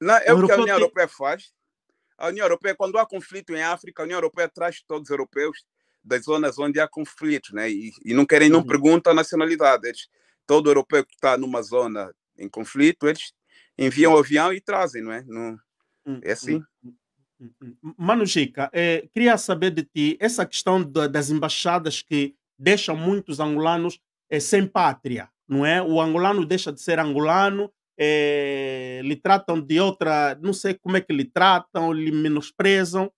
Não, é o, que a União Europeia faz. A União Europeia, quando há conflito em África, a União Europeia traz todos os europeus das zonas onde há conflito, né? E, e não querem, não uhum. perguntam a nacionalidade. Eles, todo europeu que está numa zona em conflito, eles enviam o avião e trazem, não é? é assim. Uhum. Hum, hum. Manu Gica, eh, queria saber de ti essa questão da, das embaixadas que deixam muitos angolanos eh, sem pátria, não é? O angolano deixa de ser angolano, eh, lhe tratam de outra, não sei como é que lhe tratam, lhe menosprezam,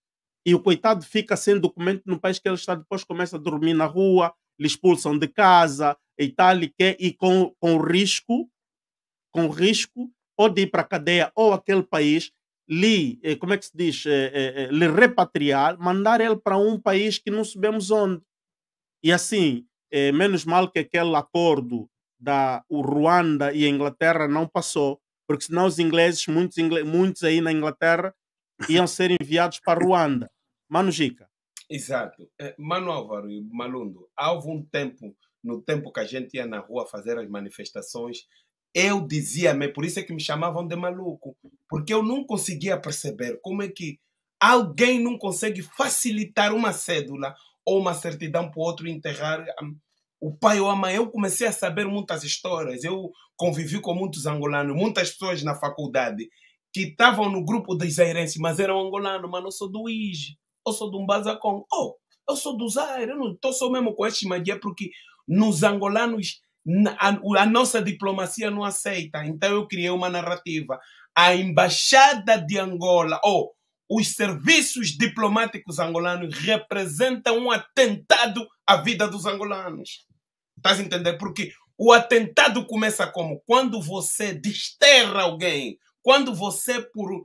e o coitado fica sem documento no país que ele está, depois começa a dormir na rua, lhe expulsam de casa e tal, e, que, e com, com risco, com risco, ou de ir para a cadeia ou aquele país lhe, eh, como é que se diz, eh, eh, lhe repatriar, mandar ele para um país que não sabemos onde. E assim, menos mal que aquele acordo da o Ruanda e a Inglaterra não passou, porque senão os ingleses, muitos, ingle, muitos aí na Inglaterra, iam [laughs] ser enviados para Ruanda. Mano Gica. Exato. Mano Álvaro e Malundo, há algum tempo, no tempo que a gente ia na rua fazer as manifestações, eu dizia-me, por isso é que me chamavam de maluco, porque eu não conseguia perceber como é que alguém não consegue facilitar uma cédula ou uma certidão para o outro enterrar hum, o pai ou a mãe. Eu comecei a saber muitas histórias, eu convivi com muitos angolanos, muitas pessoas na faculdade que estavam no grupo dos Zairense, mas eram angolanos, mas eu sou do Ige, eu sou do Mbazacon, oh, eu sou do Zaire, eu não estou só mesmo com este magia, porque nos angolanos a, a nossa diplomacia não aceita. Então eu criei uma narrativa. A Embaixada de Angola, ou os serviços diplomáticos angolanos representam um atentado à vida dos angolanos. Estás a entender? Porque o atentado começa como? Quando você desterra alguém, quando você, por,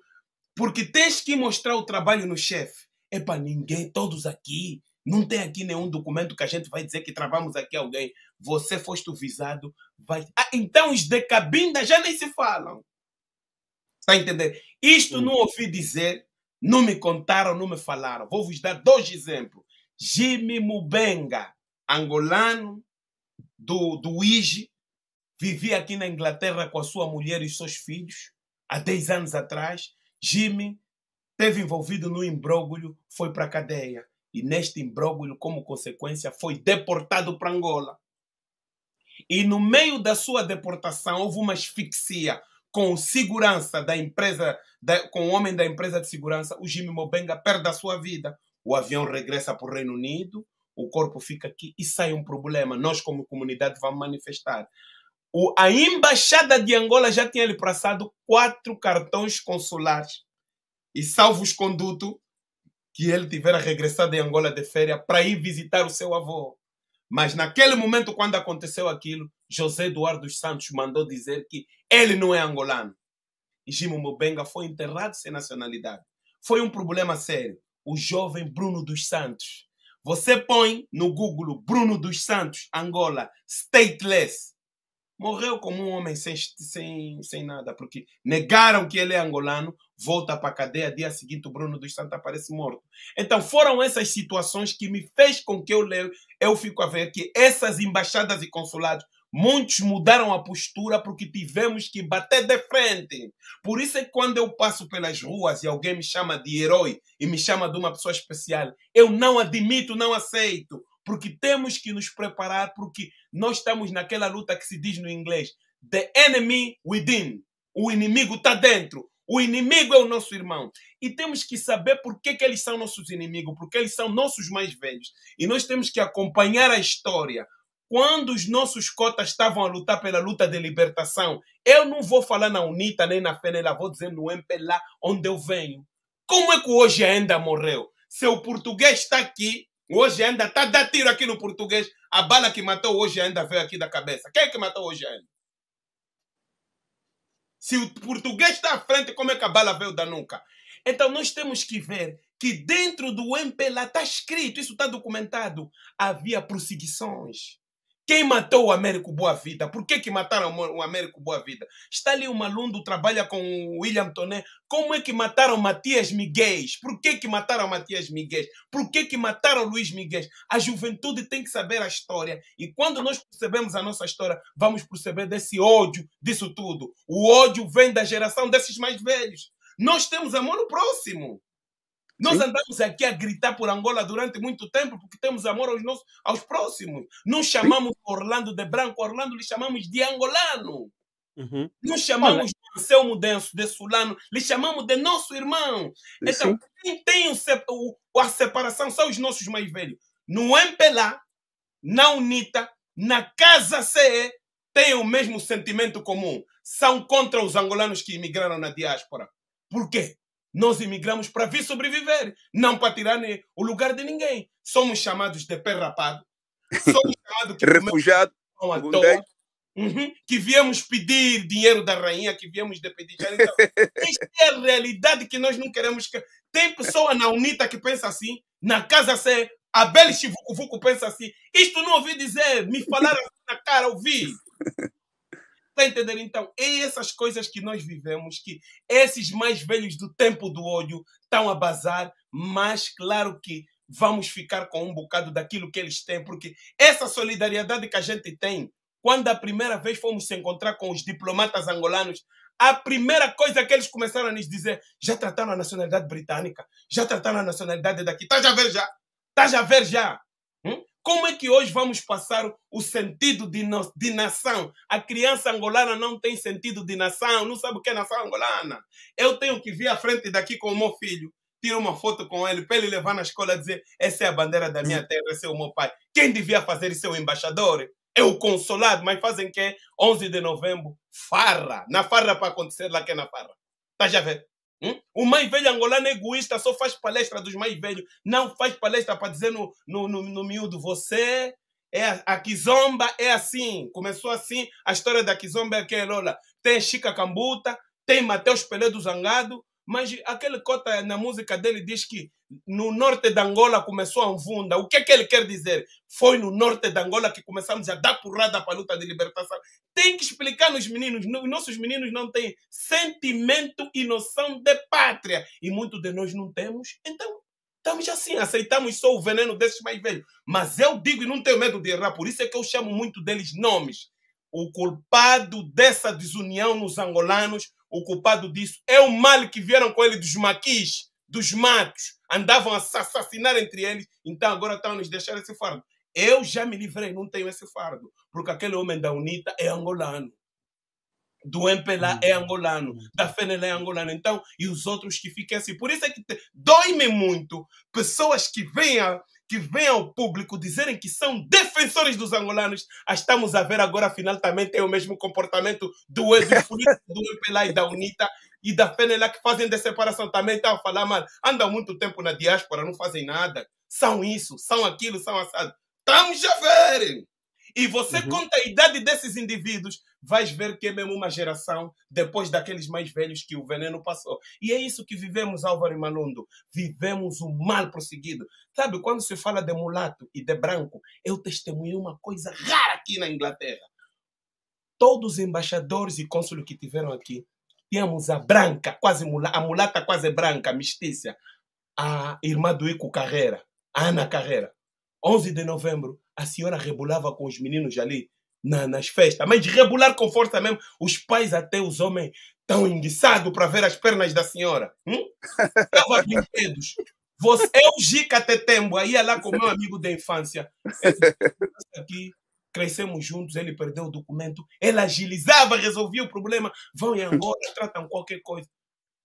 porque tens que mostrar o trabalho no chefe. É para ninguém, todos aqui não tem aqui nenhum documento que a gente vai dizer que travamos aqui alguém. Você foste o visado. Vai... Ah, então os de cabinda já nem se falam. Está entendendo? Isto hum. não ouvi dizer, não me contaram, não me falaram. Vou vos dar dois exemplos. Jimmy Mubenga, angolano, do, do IGE, vivia aqui na Inglaterra com a sua mulher e seus filhos, há 10 anos atrás. Jimmy teve envolvido no imbróglio, foi para a cadeia. E neste imbróglio, como consequência, foi deportado para Angola. E no meio da sua deportação, houve uma asfixia com segurança da empresa, da, com o homem da empresa de segurança, o Jimmy Mobenga perde a sua vida. O avião regressa para o Reino Unido, o corpo fica aqui e sai um problema. Nós, como comunidade, vamos manifestar. O, a embaixada de Angola já tinha lhe passado quatro cartões consulares e salvos conduto que ele tivera regressado de Angola de férias para ir visitar o seu avô. Mas naquele momento, quando aconteceu aquilo, José Eduardo dos Santos mandou dizer que ele não é angolano. E Jimo Mubenga foi enterrado sem nacionalidade. Foi um problema sério. O jovem Bruno dos Santos. Você põe no Google Bruno dos Santos, Angola, stateless Morreu como um homem sem, sem, sem nada, porque negaram que ele é angolano, volta para a cadeia, dia seguinte o Bruno dos Santos aparece morto. Então foram essas situações que me fez com que eu leio, eu fico a ver que essas embaixadas e consulados, muitos mudaram a postura porque tivemos que bater de frente. Por isso é que quando eu passo pelas ruas e alguém me chama de herói e me chama de uma pessoa especial, eu não admito, não aceito porque temos que nos preparar, porque nós estamos naquela luta que se diz no inglês: The enemy within. O inimigo está dentro. O inimigo é o nosso irmão. E temos que saber por que, que eles são nossos inimigos, porque eles são nossos mais velhos. E nós temos que acompanhar a história. Quando os nossos cotas estavam a lutar pela luta de libertação, eu não vou falar na UNITA nem na FENELA, vou dizer no MPLA, lá onde eu venho. Como é que hoje ainda morreu? Se o português está aqui, Hoje ainda está dando tiro aqui no português. A bala que matou hoje ainda veio aqui da cabeça. Quem é que matou hoje ainda? Se o português está à frente, como é que a bala veio da nuca? Então nós temos que ver que dentro do MPLA está escrito, isso está documentado, havia perseguições. Quem matou o Américo Boa Vida? Por que, que mataram o Américo Boa Vida? Está ali um aluno trabalha com o William Toné. Como é que mataram Matias Miguel? Por que, que mataram Matias Miguel? Por que, que mataram Luiz Miguel? A juventude tem que saber a história. E quando nós percebemos a nossa história, vamos perceber desse ódio, disso tudo. O ódio vem da geração desses mais velhos. Nós temos amor no próximo. Nós Sim. andamos aqui a gritar por Angola durante muito tempo porque temos amor aos, nossos, aos próximos. Não chamamos Sim. Orlando de branco, Orlando lhe chamamos de angolano. Uhum. Não chamamos de Anselmo Denso, de Sulano, lhe chamamos de nosso irmão. Isso. Então, quem tem o, o, a separação são os nossos mais velhos. No MPLA, na UNITA, na Casa CE, têm o mesmo sentimento comum. São contra os angolanos que imigraram na diáspora. Por quê? Nós imigramos para vir sobreviver, não para tirar o lugar de ninguém. Somos chamados de pé rapado. Somos chamados de [laughs] refugiado. Uhum. que viemos pedir dinheiro da rainha, que viemos depender. pedir. Então, [laughs] isto é a realidade que nós não queremos. Que... Tem pessoa na UNITA que pensa assim, na Casa C, Abel Chivuco pensa assim. Isto não ouvi dizer, me falaram na cara, ouvi. Está a entender? Então, é essas coisas que nós vivemos, que esses mais velhos do tempo do ódio estão a bazar, mas claro que vamos ficar com um bocado daquilo que eles têm, porque essa solidariedade que a gente tem, quando a primeira vez fomos se encontrar com os diplomatas angolanos, a primeira coisa que eles começaram a nos dizer, já trataram a nacionalidade britânica, já trataram a nacionalidade daqui, tá já a ver já? Tá já a ver já? Como é que hoje vamos passar o sentido de, no, de, nação? A criança angolana não tem sentido de nação, não sabe o que é nação angolana. Eu tenho que vir à frente daqui com o meu filho, tirar uma foto com ele, para ele levar na escola e dizer: essa é a bandeira da minha terra, esse é o meu pai. Quem devia fazer isso é o embaixador, é o consulado, mas fazem que 11 de novembro, farra. Na farra para acontecer lá que é na farra. Tá já vendo? Hum? O mais velho angolano é egoísta, só faz palestra dos mais velhos. Não faz palestra para dizer no, no, no, no miúdo, você é a, a Kizomba é assim. Começou assim, a história da Kizomba é aquela. Tem Chica Cambuta, tem matheus Pelé do Zangado, mas aquele cota na música dele diz que no norte da Angola começou a anvunda. O que é que ele quer dizer? Foi no norte da Angola que começamos a dar porrada para a luta de libertação. Tem que explicar nos meninos. nossos meninos não têm sentimento e noção de pátria. E muitos de nós não temos. Então, estamos assim, aceitamos só o veneno desses mais velhos. Mas eu digo e não tenho medo de errar. Por isso é que eu chamo muito deles nomes. O culpado dessa desunião nos angolanos o culpado disso é o mal que vieram com ele dos maquis, dos matos. Andavam a assassinar entre eles, então agora estão a nos deixar esse fardo. Eu já me livrei, não tenho esse fardo, porque aquele homem da UNITA é angolano. Do MPLA é hum. angolano, da FENELA é angolano, então, e os outros que fiquem assim. Por isso é que dói-me muito pessoas que vêm a, que vêm ao público dizerem que são defensores dos angolanos, estamos a ver agora, afinal, também tem o mesmo comportamento do ex do MPLA e da UNITA e da FENELA que fazem de separação também. Estão tá a falar, mas andam muito tempo na diáspora, não fazem nada. São isso, são aquilo, são assado. Estamos a ver! e você uhum. conta a idade desses indivíduos, vais ver que é mesmo uma geração depois daqueles mais velhos que o veneno passou. E é isso que vivemos, Álvaro e Manundo. Vivemos o mal prosseguido. Sabe, quando se fala de mulato e de branco, eu testemunhei uma coisa rara aqui na Inglaterra. Todos os embaixadores e cônsulos que tiveram aqui, tínhamos a branca, quase mulata, a mulata quase branca, a mestiça, a irmã do Ico Carreira, a Ana Carreira. 11 de novembro, a senhora rebulava com os meninos ali na, nas festas, mas regular com força mesmo. Os pais, até os homens, tão enguiçados para ver as pernas da senhora. Hum? [laughs] Tava brinquedos. Você, eu, Gica Tetembo, ia lá com meu amigo da infância. Aqui, crescemos juntos, ele perdeu o documento, ele agilizava, resolvia o problema. Vão em Angola, tratam qualquer coisa.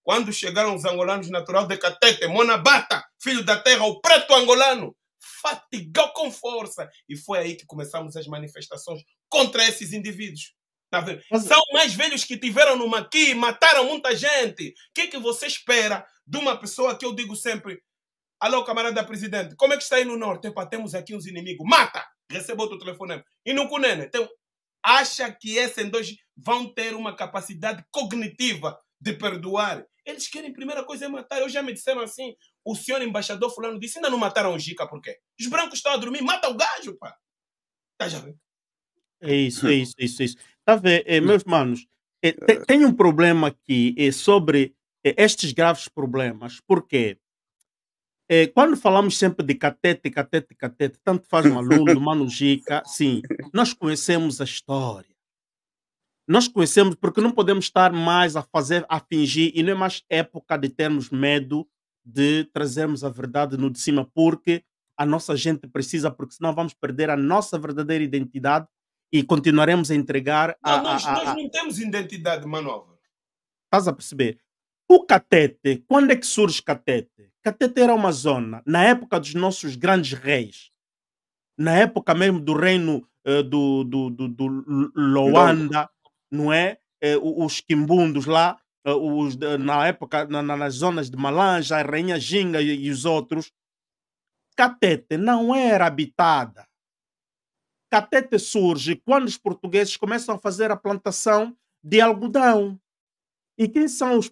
Quando chegaram os angolanos natural de Catete, Monabata, filho da terra, o preto angolano, fatigou com força. E foi aí que começamos as manifestações contra esses indivíduos. Tá vendo? Mas... São mais velhos que tiveram no Maqui, mataram muita gente. O que, é que você espera de uma pessoa que eu digo sempre: Alô, camarada presidente, como é que está aí no norte? Epa, temos aqui uns inimigos. Mata! Recebeu o telefonema. E no Cunene? Então, acha que esses dois vão ter uma capacidade cognitiva de perdoar eles querem, primeira coisa, é matar. Eu já me disseram assim, o senhor embaixador fulano disse, ainda não mataram o Jica, por quê? Os brancos estão a dormir, mata o gajo, pá. Tá já vendo? É isso, é isso, é isso, é isso. Tá vendo, é, hum. meus manos, é, tem, tem, um problema aqui é, sobre é, estes graves problemas, porque é, quando falamos sempre de catete, catete, catete, tanto faz um aluno, [laughs] mano Jica, sim, nós conhecemos a história nós conhecemos porque não podemos estar mais a fazer, a fingir, e não é mais época de termos medo de trazermos a verdade no de cima, porque a nossa gente precisa, porque senão vamos perder a nossa verdadeira identidade e continuaremos a entregar a. Não, nós, a, a, a... nós não temos identidade, Manova. Estás a perceber? O Catete, quando é que surge Catete? Catete era uma zona, na época dos nossos grandes reis, na época mesmo do reino uh, do, do, do, do Loanda. Não não é? os quimbundos lá, os, na época, na, nas zonas de Malanja, a Rainha Ginga e, e os outros, Catete não era habitada. Catete surge quando os portugueses começam a fazer a plantação de algodão. E quem são os,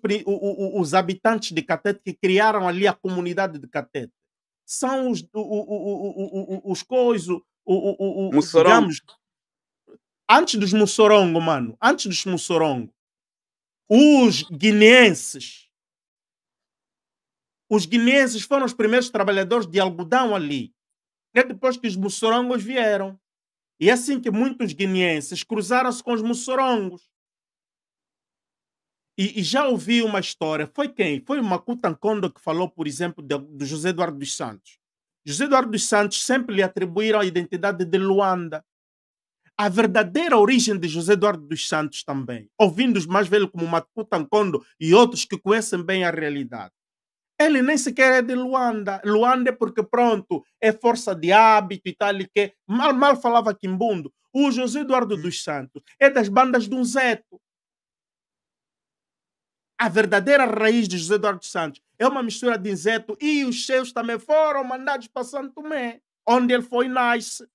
os habitantes de Catete que criaram ali a comunidade de Catete? São os, os, os, os coisos, os, digamos, antes dos Mussorongo, mano, antes dos Mussorongo, os guineenses, os guineenses foram os primeiros trabalhadores de algodão ali. É depois que os mussorongos vieram. E é assim que muitos guineenses cruzaram-se com os mussorongos. E, e, já ouvi uma história. Foi quem? Foi o Makutankondo que falou, por exemplo, de, do José Eduardo dos Santos. José Eduardo dos Santos sempre lhe atribuíram a identidade de Luanda a verdadeira origem de José Eduardo dos Santos também, ouvindo os mais velhos como Matutankondo e outros que conhecem bem a realidade. Ele nem sequer é de Luanda. Luanda é porque, pronto, é força de hábito e tal, e que mal, mal falava Quimbundo. O José Eduardo uhum. dos Santos é das bandas do Zeto. A verdadeira raiz de José Eduardo dos Santos é uma mistura de Zeto e os seus também foram mandados para Santo Tomé, onde ele foi nasce.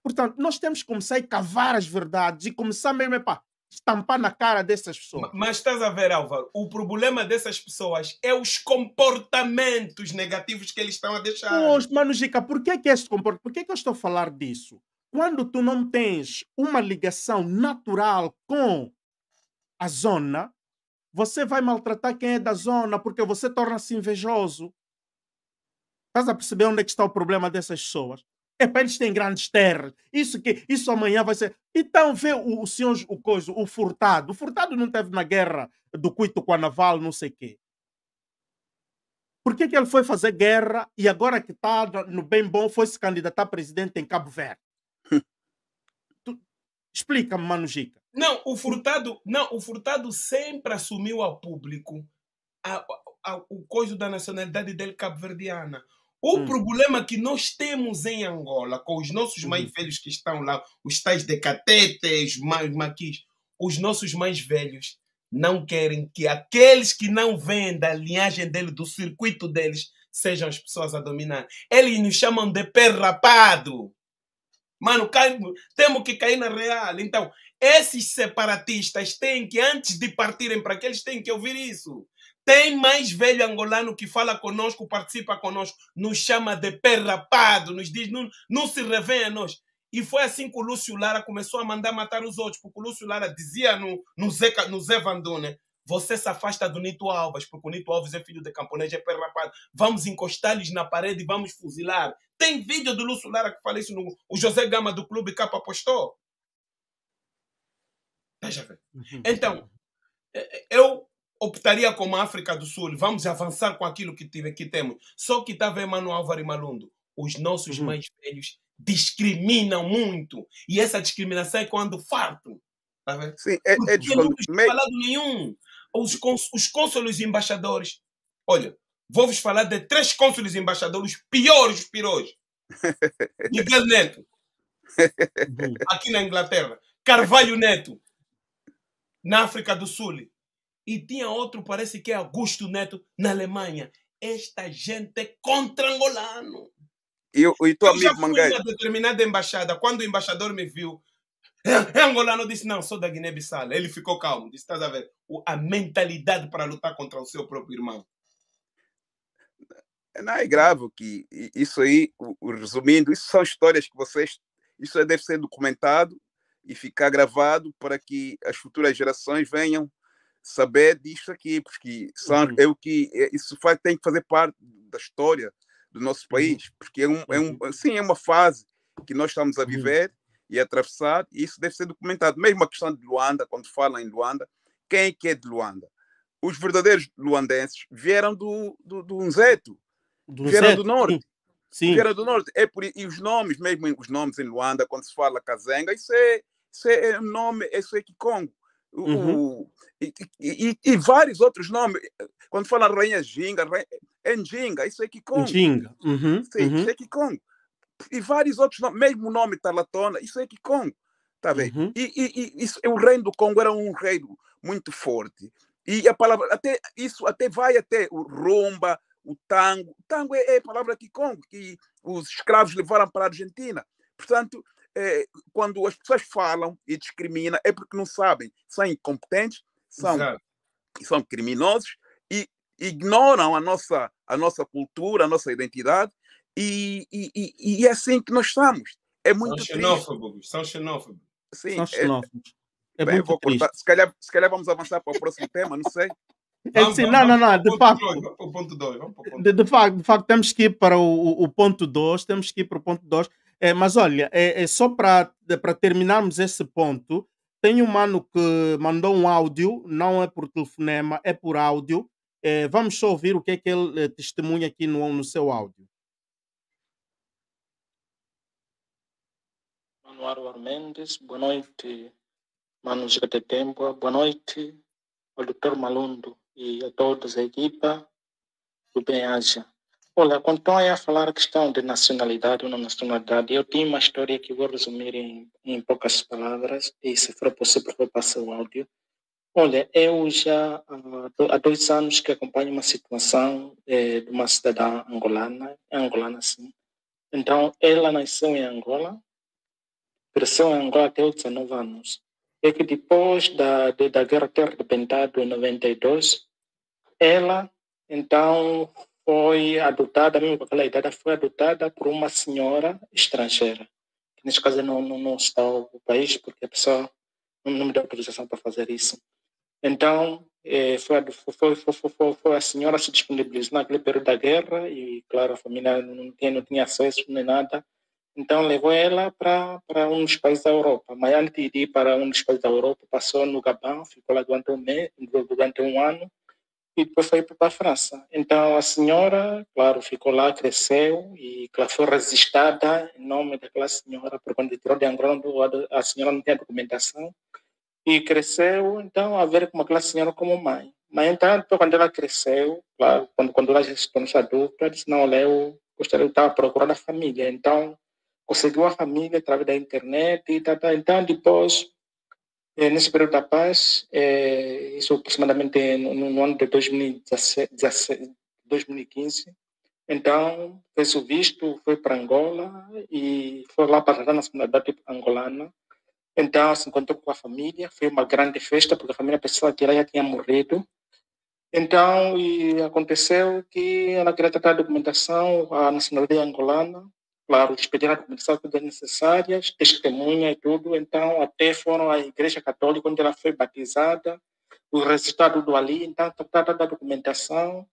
Portanto, nós temos que começar a cavar as verdades e começar mesmo, a estampar na cara dessas pessoas. Mas estás a ver, Álvaro, o problema dessas pessoas é os comportamentos negativos que eles estão a deixar. Pois, mano, Gica, por que, que este comportamento? Por que, que eu estou a falar disso? Quando tu não tens uma ligação natural com a zona, você vai maltratar quem é da zona porque você torna-se invejoso. Estás a perceber onde é que está o problema dessas pessoas? É para eles têm grandes terras. Isso que isso amanhã vai ser. Então vê o, o senhor o coisa, o furtado. O furtado não teve na guerra do Cuito com a Naval, não sei quê. Por que, que ele foi fazer guerra e agora que está no bem bom foi se candidatar a presidente em Cabo Verde? [laughs] tu... Explica-me, Gica. Não, o furtado, não, o furtado sempre assumiu ao público a, a, a, o coisa da nacionalidade dele cabo-verdiana. O hum. problema é que nós temos em Angola, com os nossos mais uhum. velhos que estão lá, os tais decatetes, ma maquis, os nossos mais velhos não querem que aqueles que não vêm da linhagem dele, do circuito deles, sejam as pessoas a dominar. Eles nos chamam de perrapado. Mano, temos que cair na real. Então, esses separatistas têm que, antes de partirem para aqueles, têm que ouvir isso. Tem mais velho angolano que fala conosco, participa conosco, nos chama de perrapado, nos diz, não, não se revém a nós. E foi assim que o Lúcio Lara começou a mandar matar os outros, porque o Lúcio Lara dizia no, no, Zé, no Zé Vandone, né, você se afasta do Nito Alves, porque o Nito Alves é filho de camponês, é perrapado. Vamos encostar-lhes na parede e vamos fuzilar. Tem vídeo do Lúcio Lara que fala isso no o José Gama do Clube Capa apostou. Deixa ver. Uhum. Então, é, é, eu optaria como a África do Sul, vamos avançar com aquilo que, tive, que temos. Só que estava Emmanuel Álvaro e Malundo. Os nossos uhum. mais velhos discriminam muito. E essa discriminação é quando farto. Tá vendo? Sim, é, é de... não tem me... falado nenhum. Os, cons, os cônsules e embaixadores. Olha, vou-vos falar de três cônsules e embaixadores piores os pirões. [laughs] Miguel Neto, [laughs] aqui na Inglaterra. Carvalho Neto, na África do Sul e tinha outro, parece que é Augusto Neto, na Alemanha. Esta gente é contra angolano. E, e tu, amigo Mangai? Eu determinada embaixada, quando o embaixador me viu, é, é, angolano, disse, não, sou da Guiné-Bissau. Ele ficou calmo, disse, estás a ver, a mentalidade para lutar contra o seu próprio irmão. Não, é grave que isso aí, resumindo, isso são histórias que vocês, isso deve ser documentado e ficar gravado para que as futuras gerações venham saber disto aqui, porque são, uhum. é o que é, isso faz, tem que fazer parte da história do nosso uhum. país, uhum. porque é um, é um, uhum. sim, é uma fase que nós estamos a uhum. viver uhum. e a atravessar, e isso deve ser documentado. Mesmo a questão de Luanda, quando falam em Luanda, quem é que é de Luanda? Os verdadeiros luandenses vieram do, do, do Unzeto, do vieram do Norte. Sim. Vieram do Norte. É por, e os nomes, mesmo os nomes em Luanda, quando se fala Kazenga, isso é, isso é, é nome, é isso é Kikongo. Uhum. O, e, e, e, vários outros nomes. Quando fala Rainha Ginga, Rainha, Njinga, isso é Kikong. Njinga. Uhum. Sim, uhum. Isso é Kikong. E vários outros nomes, mesmo o nome Talatona, isso é Kikong. Tá bem? Uhum. E, e, isso, o reino do Congo era um reino muito forte. E a palavra, até isso até vai até o rumba, o tango. tango é, é a palavra Kikong, que os escravos levaram para a Argentina. Portanto, é, quando as pessoas falam e discriminam, é porque não sabem. São incompetentes, são, são criminosos e ignoram a nossa, a nossa cultura, a nossa identidade. E, e, e é assim que nós estamos. É muito são xenófobos, são xenófobos. Sim, são é xenófobos. É, é bem, vou cortar Se calhar, se calhar vamos avançar para o próximo tema, não sei. É dizer, não, não, não, de facto. De, de, facto, de facto, temos que ir para o, o ponto 2, temos que ir para o ponto 2. É, mas olha, é, é só para é, terminarmos esse ponto, tem um mano que mandou um áudio, não é por telefonema, é por áudio. É, vamos só ouvir o que é que ele é, testemunha aqui no, no seu áudio. Manuaro Mendes, boa noite, Mano Giga de Tempo, boa noite ao Dr. Malundo e a toda a equipa do Benhaja. Olha, quando estão a falar a questão de nacionalidade ou não nacionalidade, eu tenho uma história que vou resumir em, em poucas palavras, e se for possível, vou passar o áudio. Olha, eu já há dois anos que acompanho uma situação é, de uma cidadã angolana, é angolana sim. Então, ela nasceu em Angola, cresceu em Angola até os 19 anos. É que depois da, de, da guerra ter arrebentado em 92, ela, então, foi adotada, mesmo com aquela idade, foi adotada por uma senhora estrangeira. Neste caso, não, não, não está o país, porque a pessoa não, não me deu autorização para fazer isso. Então, eh, foi, foi, foi, foi, a senhora se disponibilizou naquele período da guerra e, claro, a família não tinha, não tinha acesso nem nada. Então, levou ela para, para um dos países da Europa. Mas antes de ir para um dos países da Europa, passou no Gabão, ficou lá durante um, mês, durante um ano e depois foi para a França. Então a senhora, claro, ficou lá, cresceu e claro, foi resistida em nome daquela senhora, porque quando entrou de Angola a senhora não tinha documentação e cresceu, então a ver com aquela senhora como mãe. Mas então, quando ela cresceu, claro, quando, quando ela já se tornou adulta, disse, não, olha, eu gostaria, de estar procurando a família. Então, conseguiu a família através da internet e tal, tá, tá. Então, depois, nesse período da paz, é, isso aproximadamente no, no ano de 2017, 2015, então fez o visto, foi para Angola e foi lá para a nacionalidade angolana. Então se encontrou com a família, foi uma grande festa, porque a família pensava que ela já tinha morrido. Então, e aconteceu que ela queria tratar a documentação, a nacionalidade angolana, claro, eles pediram começaram tudo todas necessárias, testemunhas e tudo, então até foram à Igreja Católica, onde ela foi batizada, o resultado do ali, então tratada da documentação,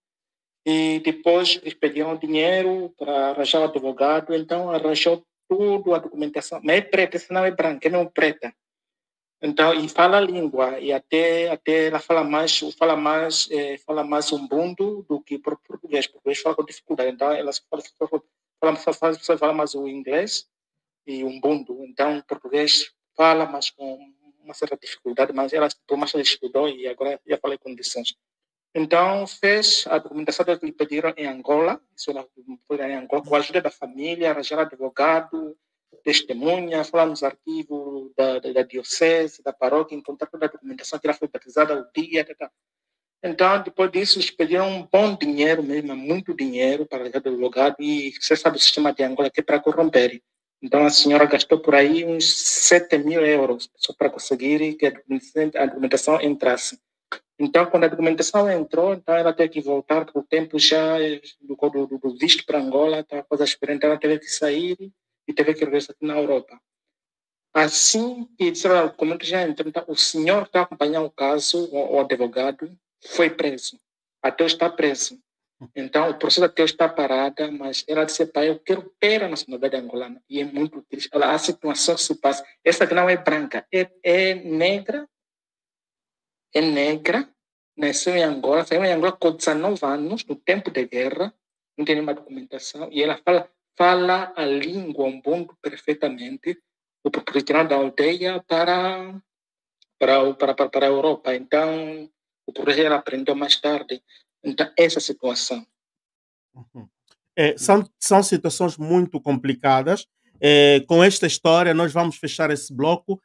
e depois eles pediram dinheiro para arranjar o advogado, então arranjou tudo, a documentação, mas é preta, se não é branca, é não preta. Então, e fala a língua, e até, até ela fala mais, fala mais, é, fala mais umbundo do que português, português fala com dificuldade, então ela fala, fala falamos, você fala mais o inglês e o umbundo, então o português fala, mas com uma certa dificuldade, mas ela por mais estudou e agora já falei condições. Então, fez a documentação que lhe pediram em Angola, isso ela foi em Angola, com a ajuda da família, era advogado, testemunha, falar nos arquivos da, da, da diocese, da paróquia, encontrar toda a documentação que ela foi batizada, o dia, etc tá, tá. Então, depois disso, eles pediram um bom dinheiro mesmo, muito dinheiro para do lugar. E você sabe o sistema de Angola que é para corromper. Então, a senhora gastou por aí uns 7 mil euros só para conseguir que a documentação entrasse. Então, quando a documentação entrou, então ela teve que voltar, porque o tempo já do, do, do visto para Angola estava tá coisa diferente. Ela teve que sair e teve que regressar aqui na Europa. Assim que disseram, o documento já entrou, então, o senhor está acompanhando o caso, o, o advogado, foi preso. Até está preso. Então, o processo até está parado, mas ela disse, pai, eu quero ter a nacionalidade angolana. E é muito triste. Olha, a situação se passa. Essa que não é branca, é, é negra. É negra. Nasceu em Angola, saiu em Angola com 19 anos, no tempo de guerra. Não tem nenhuma documentação. E ela fala, fala a língua umbundo perfeitamente. O profissional da aldeia para, para, para, para, para a Europa. Então, o projeto aprendeu mais tarde. Então, essa situação. Uhum. É, são, são situações muito complicadas. É, com esta história, nós vamos fechar esse bloco